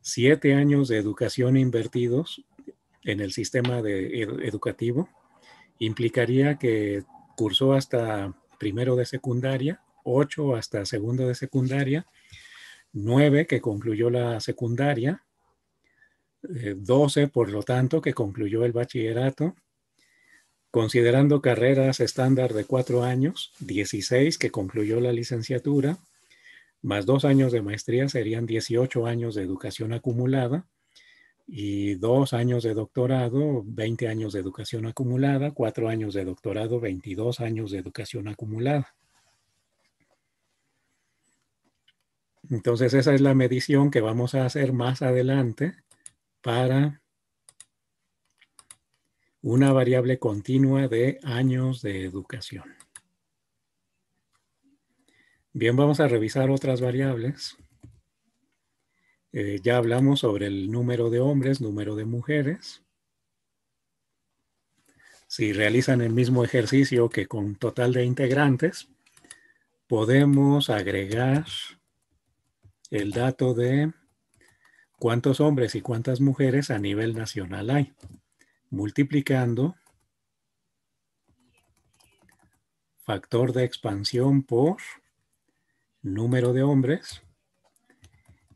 siete años de educación invertidos en el sistema educativo, implicaría que cursó hasta primero de secundaria, ocho hasta segundo de secundaria, nueve que concluyó la secundaria, eh, doce por lo tanto que concluyó el bachillerato, considerando carreras estándar de cuatro años, 16 que concluyó la licenciatura, más dos años de maestría serían 18 años de educación acumulada, y dos años de doctorado, 20 años de educación acumulada, cuatro años de doctorado, 22 años de educación acumulada. Entonces esa es la medición que vamos a hacer más adelante para una variable continua de años de educación. Bien, vamos a revisar otras variables. Eh, ya hablamos sobre el número de hombres, número de mujeres. Si realizan el mismo ejercicio que con total de integrantes, podemos agregar el dato de cuántos hombres y cuántas mujeres a nivel nacional hay, multiplicando factor de expansión por número de hombres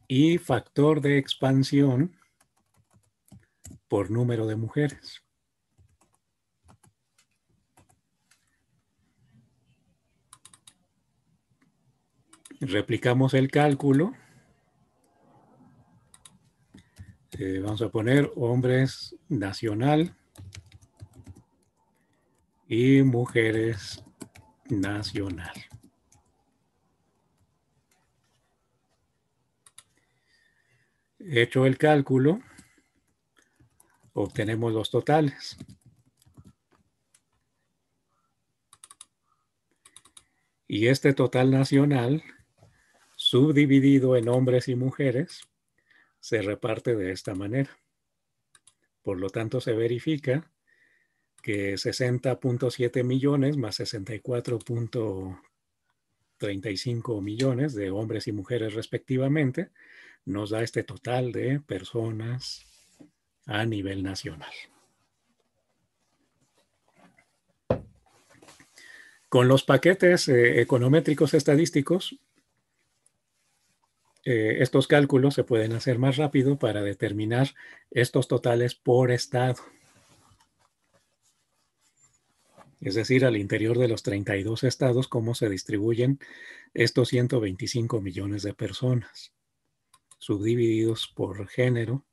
y factor de expansión por número de mujeres. Replicamos el cálculo. Eh, vamos a poner hombres nacional y mujeres nacional. Hecho el cálculo, obtenemos los totales. Y este total nacional, subdividido en hombres y mujeres, se reparte de esta manera. Por lo tanto, se verifica que 60.7 millones más 64.35 millones de hombres y mujeres respectivamente nos da este total de personas a nivel nacional. Con los paquetes eh, econométricos estadísticos, eh, estos cálculos se pueden hacer más rápido para determinar estos totales por estado. Es decir, al interior de los 32 estados, cómo se distribuyen estos 125 millones de personas subdivididos por género,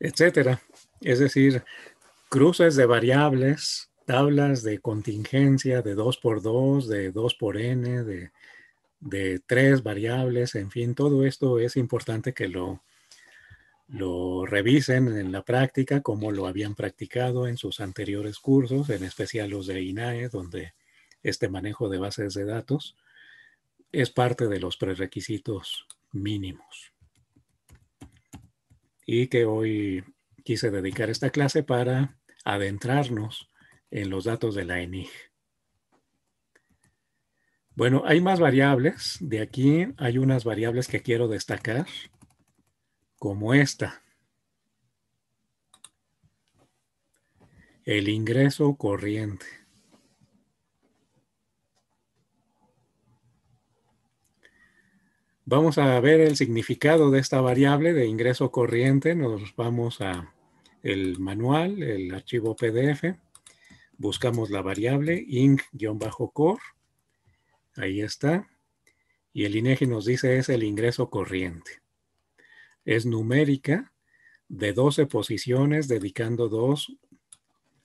etcétera. Es decir, cruces de variables, tablas de contingencia de 2 por 2, de 2 por n, de, 3 tres variables, en fin, todo esto es importante que lo, lo revisen en la práctica como lo habían practicado en sus anteriores cursos, en especial los de INAE, donde este manejo de bases de datos es parte de los prerequisitos mínimos. Y que hoy quise dedicar esta clase para adentrarnos en los datos de la ENIG. Bueno, hay más variables. De aquí hay unas variables que quiero destacar, como esta. El ingreso corriente. Vamos a ver el significado de esta variable de ingreso corriente. Nos vamos a el manual, el archivo PDF. Buscamos la variable inc-core. Ahí está. Y el INEGI e nos dice es el ingreso corriente. Es numérica de 12 posiciones dedicando 2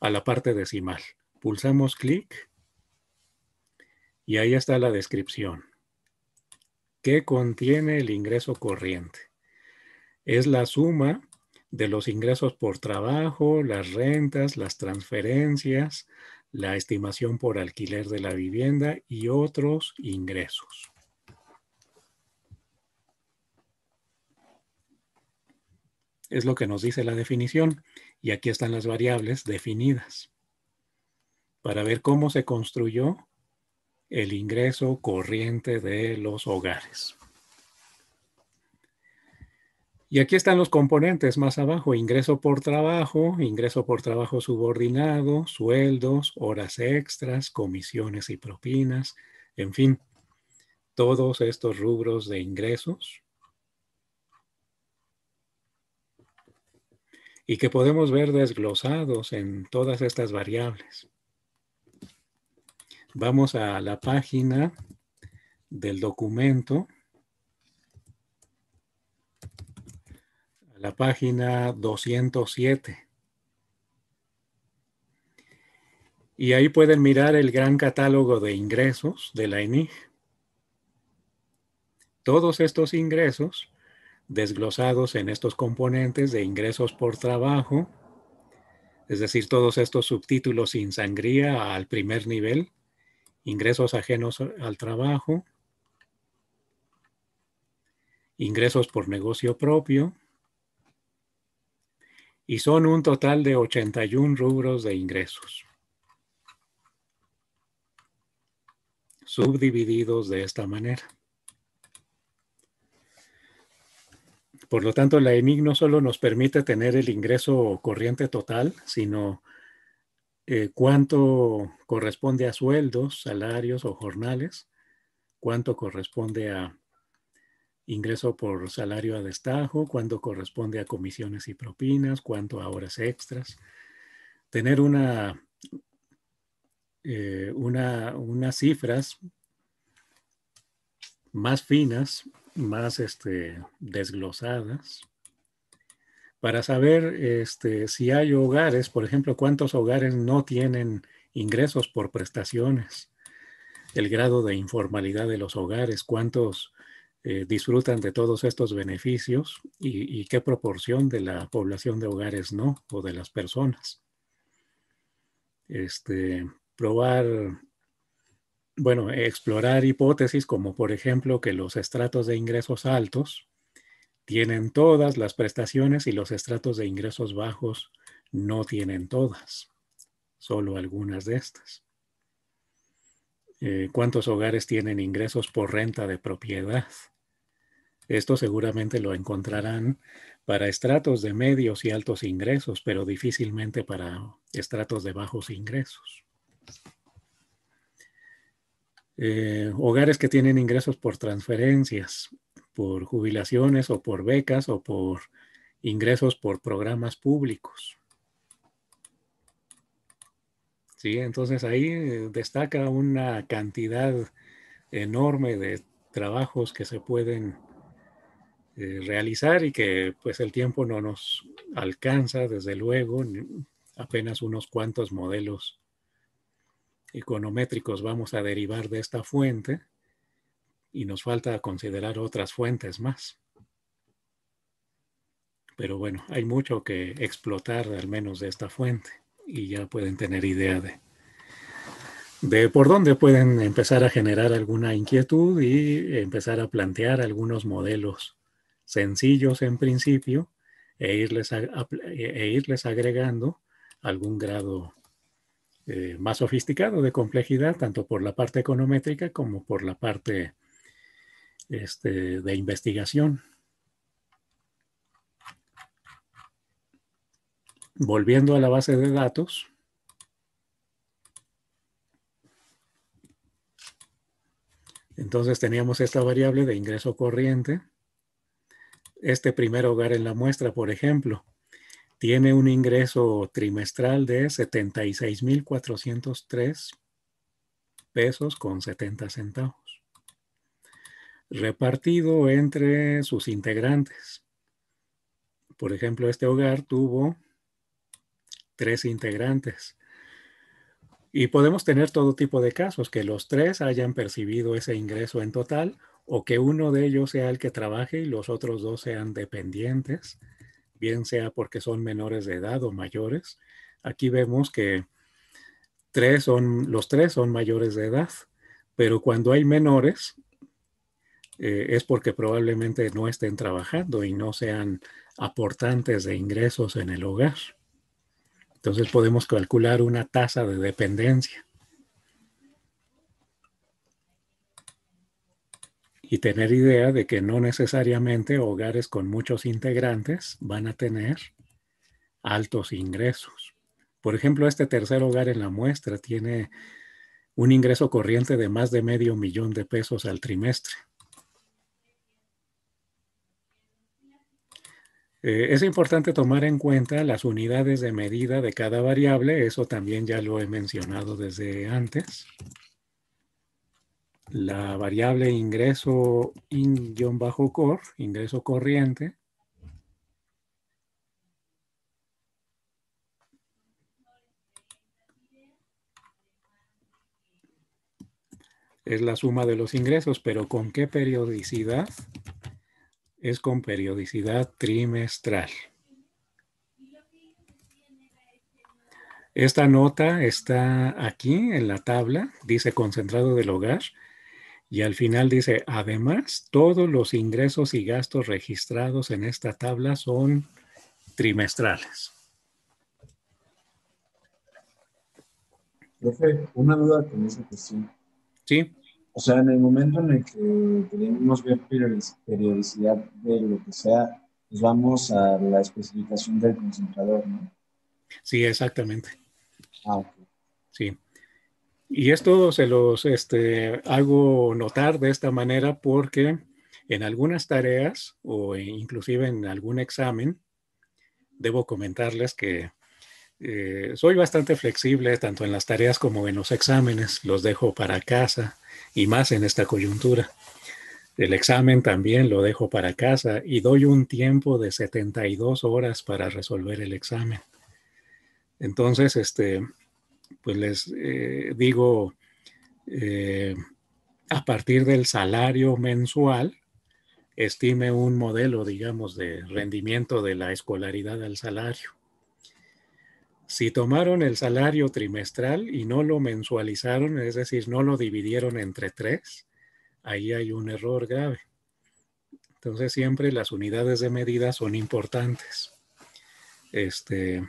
a la parte decimal. Pulsamos clic y ahí está la descripción. ¿Qué contiene el ingreso corriente. Es la suma de los ingresos por trabajo, las rentas, las transferencias, la estimación por alquiler de la vivienda y otros ingresos. Es lo que nos dice la definición y aquí están las variables definidas para ver cómo se construyó el ingreso corriente de los hogares. Y aquí están los componentes más abajo, ingreso por trabajo, ingreso por trabajo subordinado, sueldos, horas extras, comisiones y propinas, en fin, todos estos rubros de ingresos. Y que podemos ver desglosados en todas estas variables. Vamos a la página del documento. la página 207. Y ahí pueden mirar el gran catálogo de ingresos de la ENIG. Todos estos ingresos desglosados en estos componentes de ingresos por trabajo, es decir, todos estos subtítulos sin sangría al primer nivel, ingresos ajenos al trabajo, ingresos por negocio propio, y son un total de 81 rubros de ingresos, subdivididos de esta manera. Por lo tanto, la ENIC no solo nos permite tener el ingreso corriente total, sino eh, cuánto corresponde a sueldos, salarios o jornales, cuánto corresponde a ingreso por salario a destajo, cuánto corresponde a comisiones y propinas, cuánto a horas extras. Tener una, eh, unas cifras más finas, más este, desglosadas para saber este, si hay hogares, por ejemplo, cuántos hogares no tienen ingresos por prestaciones, el grado de informalidad de los hogares, cuántos eh, disfrutan de todos estos beneficios y, qué proporción de la población de hogares no o de las personas. Este, probar, bueno, explorar hipótesis como por ejemplo que los estratos de ingresos altos tienen todas las prestaciones y los estratos de ingresos bajos no tienen todas, solo algunas de estas. Eh, ¿Cuántos hogares tienen ingresos por renta de propiedad? Esto seguramente lo encontrarán para estratos de medios y altos ingresos, pero difícilmente para estratos de bajos ingresos. Eh, hogares que tienen ingresos por transferencias por jubilaciones o por becas o por ingresos por programas públicos. Sí, entonces ahí destaca una cantidad enorme de trabajos que se pueden eh, realizar y que pues el tiempo no nos alcanza, desde luego, apenas unos cuantos modelos econométricos vamos a derivar de esta fuente y nos falta considerar otras fuentes más. Pero bueno, hay mucho que explotar al menos de esta fuente y ya pueden tener idea de, de por dónde pueden empezar a generar alguna inquietud y empezar a plantear algunos modelos sencillos en principio e irles, e irles agregando algún grado eh, más sofisticado de complejidad, tanto por la parte econométrica como por la parte este, de investigación. Volviendo a la base de datos, entonces teníamos esta variable de ingreso corriente. Este primer hogar en la muestra, por ejemplo, tiene un ingreso trimestral de 76.403 pesos con 70 centavos repartido entre sus integrantes. Por ejemplo, este hogar tuvo tres integrantes. Y podemos tener todo tipo de casos, que los tres hayan percibido ese ingreso en total o que uno de ellos sea el que trabaje y los otros dos sean dependientes, bien sea porque son menores de edad o mayores. Aquí vemos que tres son, los tres son mayores de edad, pero cuando hay menores, eh, es porque probablemente no estén trabajando y no sean aportantes de ingresos en el hogar. Entonces podemos calcular una tasa de dependencia. Y tener idea de que no necesariamente hogares con muchos integrantes van a tener altos ingresos. Por ejemplo, este tercer hogar en la muestra tiene un ingreso corriente de más de medio millón de pesos al trimestre. Eh, es importante tomar en cuenta las unidades de medida de cada variable, eso también ya lo he mencionado desde antes. La variable ingreso in-core, ingreso corriente, es la suma de los ingresos, pero ¿con qué periodicidad? es con periodicidad trimestral. Esta nota está aquí en la tabla, dice concentrado del hogar, y al final dice, además, todos los ingresos y gastos registrados en esta tabla son trimestrales. Profe, una duda con esa cuestión. Sí. O sea, en el momento en el que queremos ver periodicidad de lo que sea, pues vamos a la especificación del concentrador, ¿no? Sí, exactamente. Ah, Sí. Y esto se los este, hago notar de esta manera porque en algunas tareas o inclusive en algún examen, debo comentarles que eh, soy bastante flexible tanto en las tareas como en los exámenes, los dejo para casa y más en esta coyuntura. El examen también lo dejo para casa y doy un tiempo de 72 horas para resolver el examen. Entonces, este, pues les eh, digo, eh, a partir del salario mensual, estime un modelo, digamos, de rendimiento de la escolaridad al salario. Si tomaron el salario trimestral y no lo mensualizaron, es decir, no lo dividieron entre tres, ahí hay un error grave. Entonces siempre las unidades de medida son importantes. Este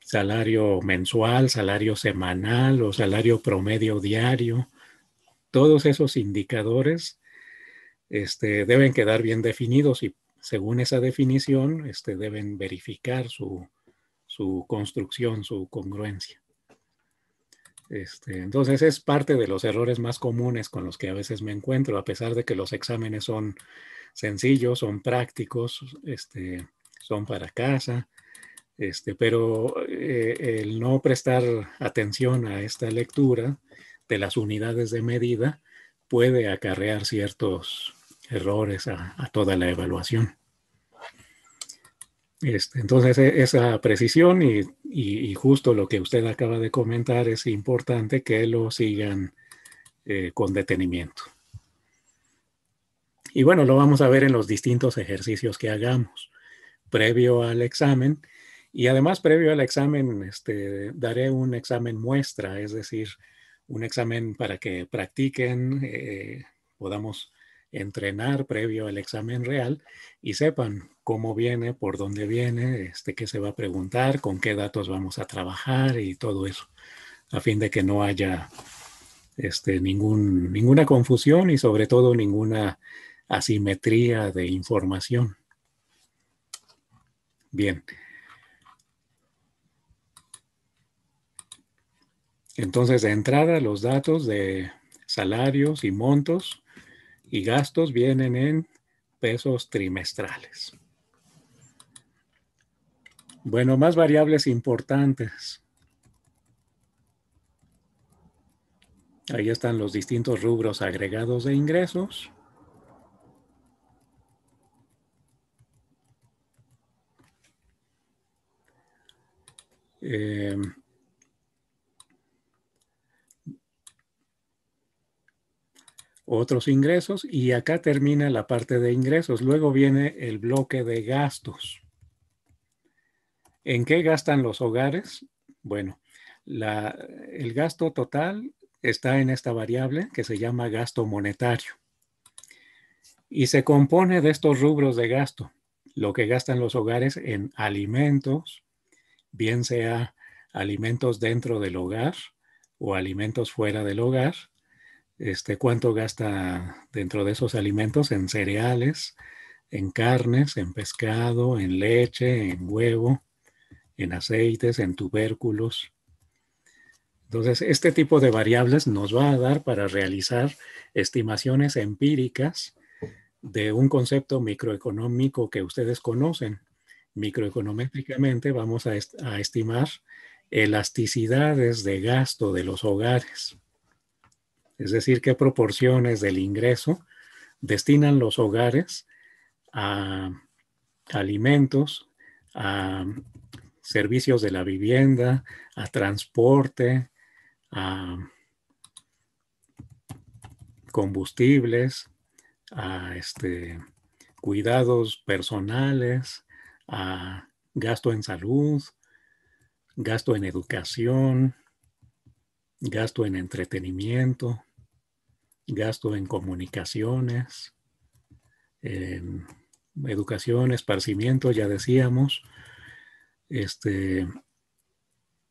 salario mensual, salario semanal o salario promedio diario, todos esos indicadores este, deben quedar bien definidos y según esa definición este, deben verificar su, su construcción, su congruencia. Este, entonces es parte de los errores más comunes con los que a veces me encuentro, a pesar de que los exámenes son sencillos, son prácticos, este, son para casa, este, pero eh, el no prestar atención a esta lectura de las unidades de medida puede acarrear ciertos errores a toda la evaluación. Este, entonces, e, esa precisión y, justo lo que usted acaba de comentar es importante que lo sigan eh, con detenimiento. Y bueno, lo vamos a ver en los distintos ejercicios que hagamos previo al examen. Y además, previo al examen, este, daré un examen muestra, es decir, un examen para que practiquen, eh, podamos entrenar previo al examen real y sepan cómo viene, por dónde viene, este, qué se va a preguntar, con qué datos vamos a trabajar y todo eso, a fin de que no haya este, ningún, ninguna confusión y sobre todo ninguna asimetría de información. Bien. Entonces, de entrada, los datos de salarios y montos y gastos vienen en pesos trimestrales. Bueno, más variables importantes. Ahí están los distintos rubros agregados de ingresos. Eh, otros ingresos y acá termina la parte de ingresos. Luego viene el bloque de gastos. ¿En qué gastan los hogares? Bueno, el gasto total está en esta variable que se llama gasto monetario. Y se compone de estos rubros de gasto, lo que gastan los hogares en alimentos, bien sea alimentos dentro del hogar o alimentos fuera del hogar, este, cuánto gasta dentro de esos alimentos en cereales, en carnes, en pescado, en leche, en huevo, en aceites, en tubérculos. Entonces, este tipo de variables nos va a dar para realizar estimaciones empíricas de un concepto microeconómico que ustedes conocen. Microeconométricamente vamos a, a estimar elasticidades de gasto de los hogares, es decir, qué proporciones del ingreso destinan los hogares a alimentos, a servicios de la vivienda, a transporte, a combustibles, a este, cuidados personales, a gasto en salud, gasto en educación, gasto en entretenimiento, gasto en comunicaciones, educación, esparcimiento, ya decíamos, este,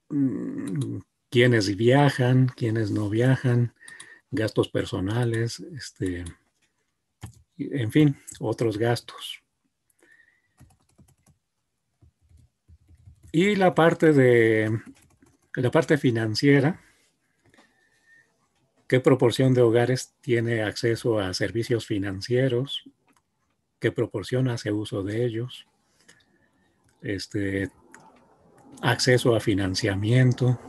mm, quienes viajan, quienes no viajan, gastos personales, este, en fin, otros gastos. Y la parte de la parte financiera, qué proporción de hogares tiene acceso a servicios financieros, qué proporción hace uso de ellos, este, acceso a financiamiento.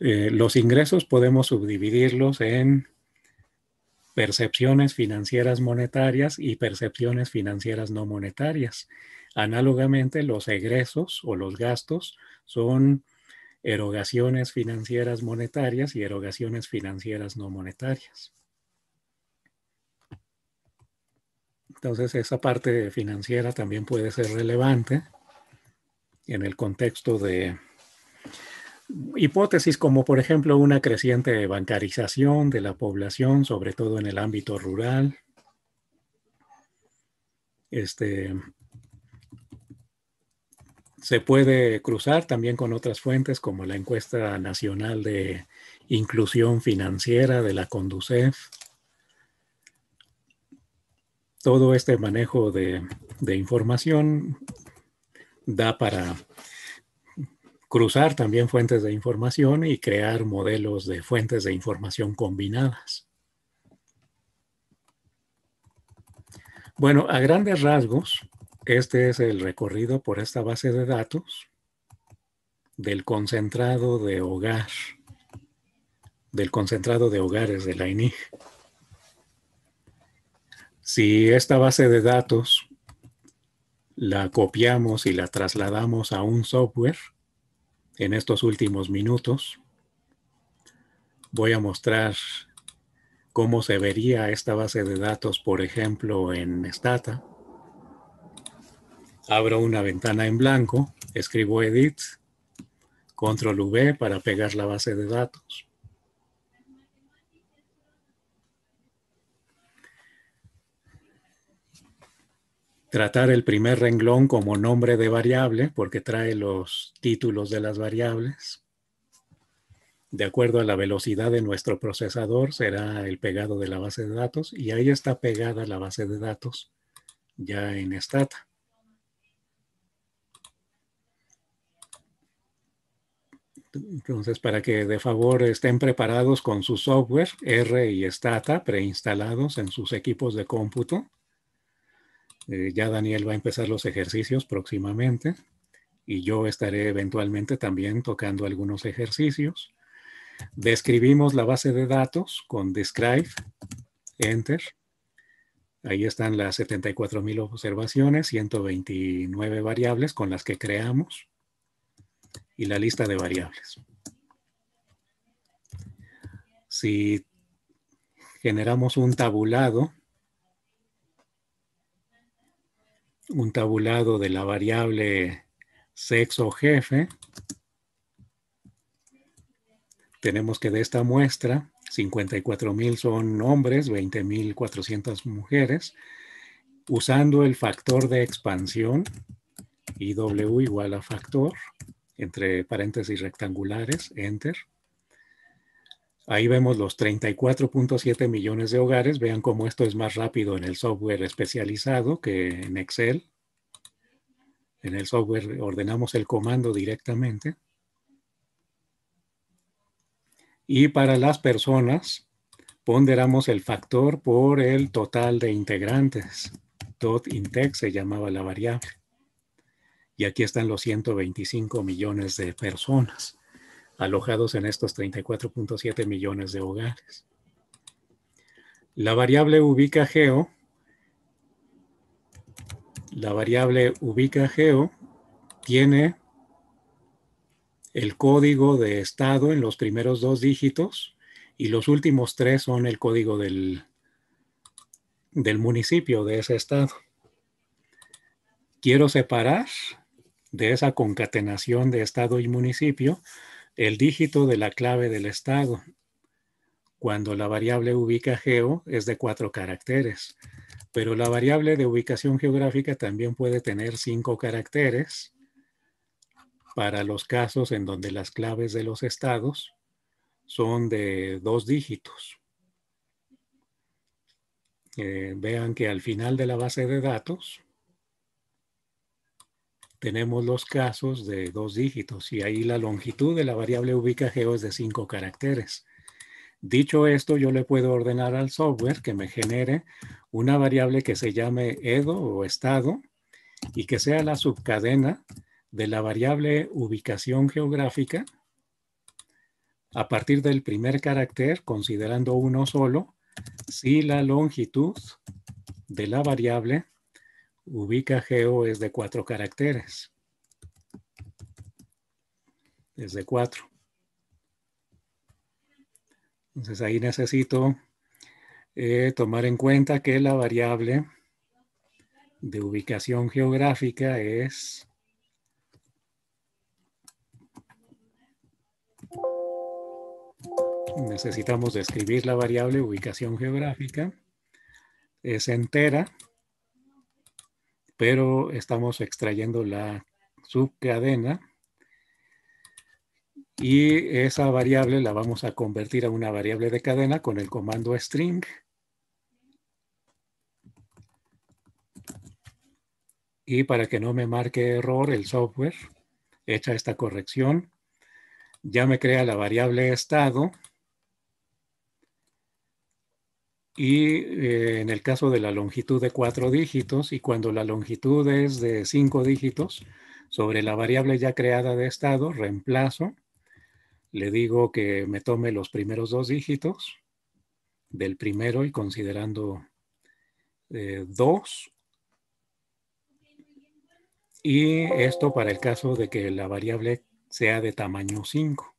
Eh, los ingresos podemos subdividirlos en percepciones financieras monetarias y percepciones financieras no monetarias. Análogamente, los egresos o los gastos son erogaciones financieras monetarias y erogaciones financieras no monetarias. Entonces, esa parte financiera también puede ser relevante en el contexto de hipótesis como, por ejemplo, una creciente bancarización de la población, sobre todo en el ámbito rural. Este, se puede cruzar también con otras fuentes como la encuesta nacional de inclusión financiera de la CONDUCEF, todo este manejo de, información da para cruzar también fuentes de información y crear modelos de fuentes de información combinadas. Bueno, a grandes rasgos, este es el recorrido por esta base de datos del concentrado de hogar, del concentrado de hogares de la INIG si esta base de datos la copiamos y la trasladamos a un software en estos últimos minutos, voy a mostrar cómo se vería esta base de datos, por ejemplo, en Stata. Abro una ventana en blanco, escribo Edit, Control V para pegar la base de datos. tratar el primer renglón como nombre de variable, porque trae los títulos de las variables. De acuerdo a la velocidad de nuestro procesador, será el pegado de la base de datos y ahí está pegada la base de datos ya en Stata. Entonces, para que de favor estén preparados con su software R y Stata preinstalados en sus equipos de cómputo eh, ya Daniel va a empezar los ejercicios próximamente y yo estaré eventualmente también tocando algunos ejercicios. Describimos la base de datos con Describe, Enter. Ahí están las 74.000 observaciones, 129 variables con las que creamos y la lista de variables. Si generamos un tabulado un tabulado de la variable sexo jefe, tenemos que de esta muestra, 54.000 son hombres, 20.400 mujeres, usando el factor de expansión, IW igual a factor, entre paréntesis rectangulares, enter, Ahí vemos los 34.7 millones de hogares. Vean cómo esto es más rápido en el software especializado que en Excel. En el software ordenamos el comando directamente. Y para las personas, ponderamos el factor por el total de integrantes. Dot se llamaba la variable. Y aquí están los 125 millones de personas alojados en estos 34.7 millones de hogares. La variable ubica geo, la variable ubica geo tiene el código de estado en los primeros dos dígitos y los últimos tres son el código del, del municipio de ese estado. Quiero separar de esa concatenación de estado y municipio el dígito de la clave del estado, cuando la variable ubica geo es de cuatro caracteres, pero la variable de ubicación geográfica también puede tener cinco caracteres para los casos en donde las claves de los estados son de dos dígitos. Eh, vean que al final de la base de datos, tenemos los casos de dos dígitos y ahí la longitud de la variable geo es de cinco caracteres. Dicho esto, yo le puedo ordenar al software que me genere una variable que se llame edo o estado y que sea la subcadena de la variable ubicación geográfica a partir del primer carácter, considerando uno solo, si la longitud de la variable Ubica Geo es de cuatro caracteres. Es de cuatro. Entonces ahí necesito eh, tomar en cuenta que la variable de ubicación geográfica es necesitamos describir la variable ubicación geográfica es entera pero estamos extrayendo la subcadena y esa variable la vamos a convertir a una variable de cadena con el comando string. Y para que no me marque error el software, hecha esta corrección, ya me crea la variable estado y eh, en el caso de la longitud de cuatro dígitos y cuando la longitud es de cinco dígitos, sobre la variable ya creada de estado, reemplazo, le digo que me tome los primeros dos dígitos del primero y considerando eh, dos. Y esto para el caso de que la variable sea de tamaño 5.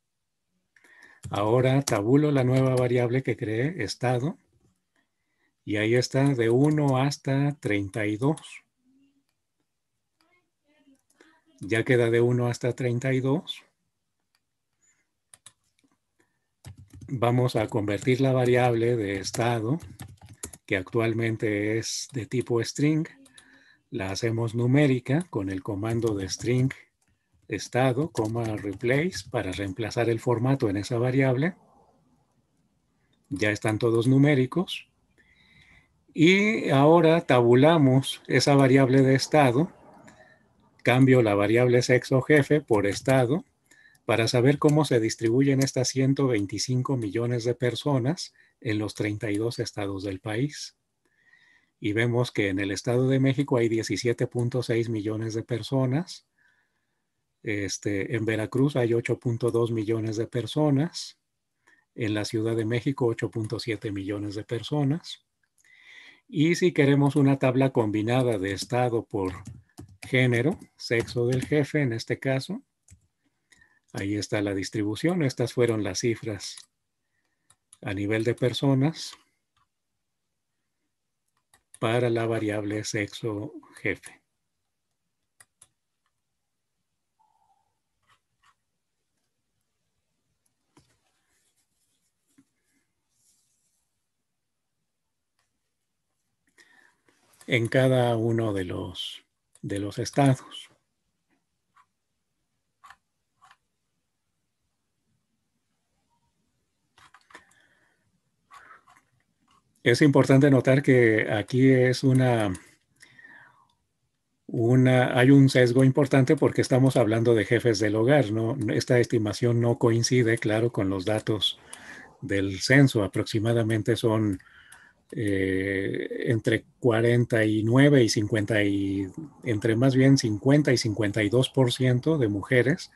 Ahora tabulo la nueva variable que creé, estado, y ahí está de 1 hasta 32. Ya queda de 1 hasta 32. Vamos a convertir la variable de estado, que actualmente es de tipo string, la hacemos numérica con el comando de string estado, coma replace, para reemplazar el formato en esa variable. Ya están todos numéricos. Y ahora tabulamos esa variable de estado, cambio la variable sexo jefe por estado, para saber cómo se distribuyen estas 125 millones de personas en los 32 estados del país. Y vemos que en el Estado de México hay 17.6 millones de personas, este, en Veracruz hay 8.2 millones de personas, en la Ciudad de México 8.7 millones de personas, y si queremos una tabla combinada de estado por género, sexo del jefe en este caso, ahí está la distribución. Estas fueron las cifras a nivel de personas para la variable sexo jefe. en cada uno de los, de los estados. Es importante notar que aquí es una, una, hay un sesgo importante porque estamos hablando de jefes del hogar, ¿no? Esta estimación no coincide, claro, con los datos del censo. Aproximadamente son eh, entre 49 y 50 y entre más bien 50 y 52% por ciento de mujeres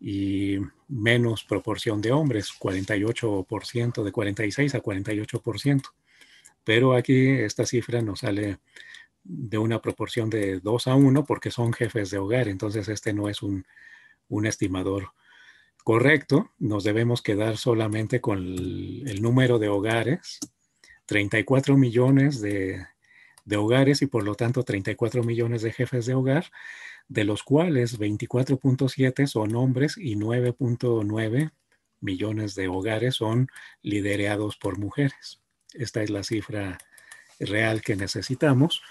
y menos proporción de hombres, 48%, por ciento de 46 a 48%. por ciento Pero aquí esta cifra nos sale de una proporción de 2 a 1 porque son jefes de hogar, entonces este no es un, un estimador correcto, nos debemos quedar solamente con el número de hogares 34 millones de, hogares y por lo tanto 34 millones de jefes de hogar, de los cuales 24.7 son hombres y 9.9 millones de hogares son liderados por mujeres. Esta es la cifra real que necesitamos.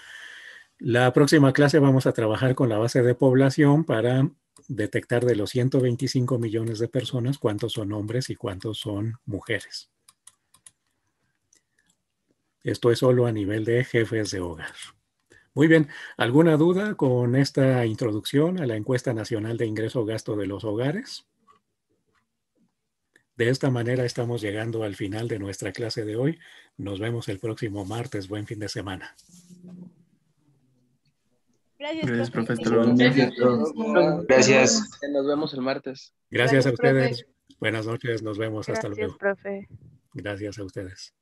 La próxima clase vamos a trabajar con la base de población para detectar de los 125 millones de personas cuántos son hombres y cuántos son mujeres. Esto es solo a nivel de jefes de hogar. Muy bien, ¿alguna duda con esta introducción a la encuesta nacional de ingreso-gasto de los hogares? De esta manera estamos llegando al final de nuestra clase de hoy. Nos vemos el próximo martes. Buen fin de semana. Gracias, profesor. Gracias. Nos vemos el martes. Gracias, a ustedes. Buenas noches, nos vemos. Hasta luego. Profe. Gracias a ustedes.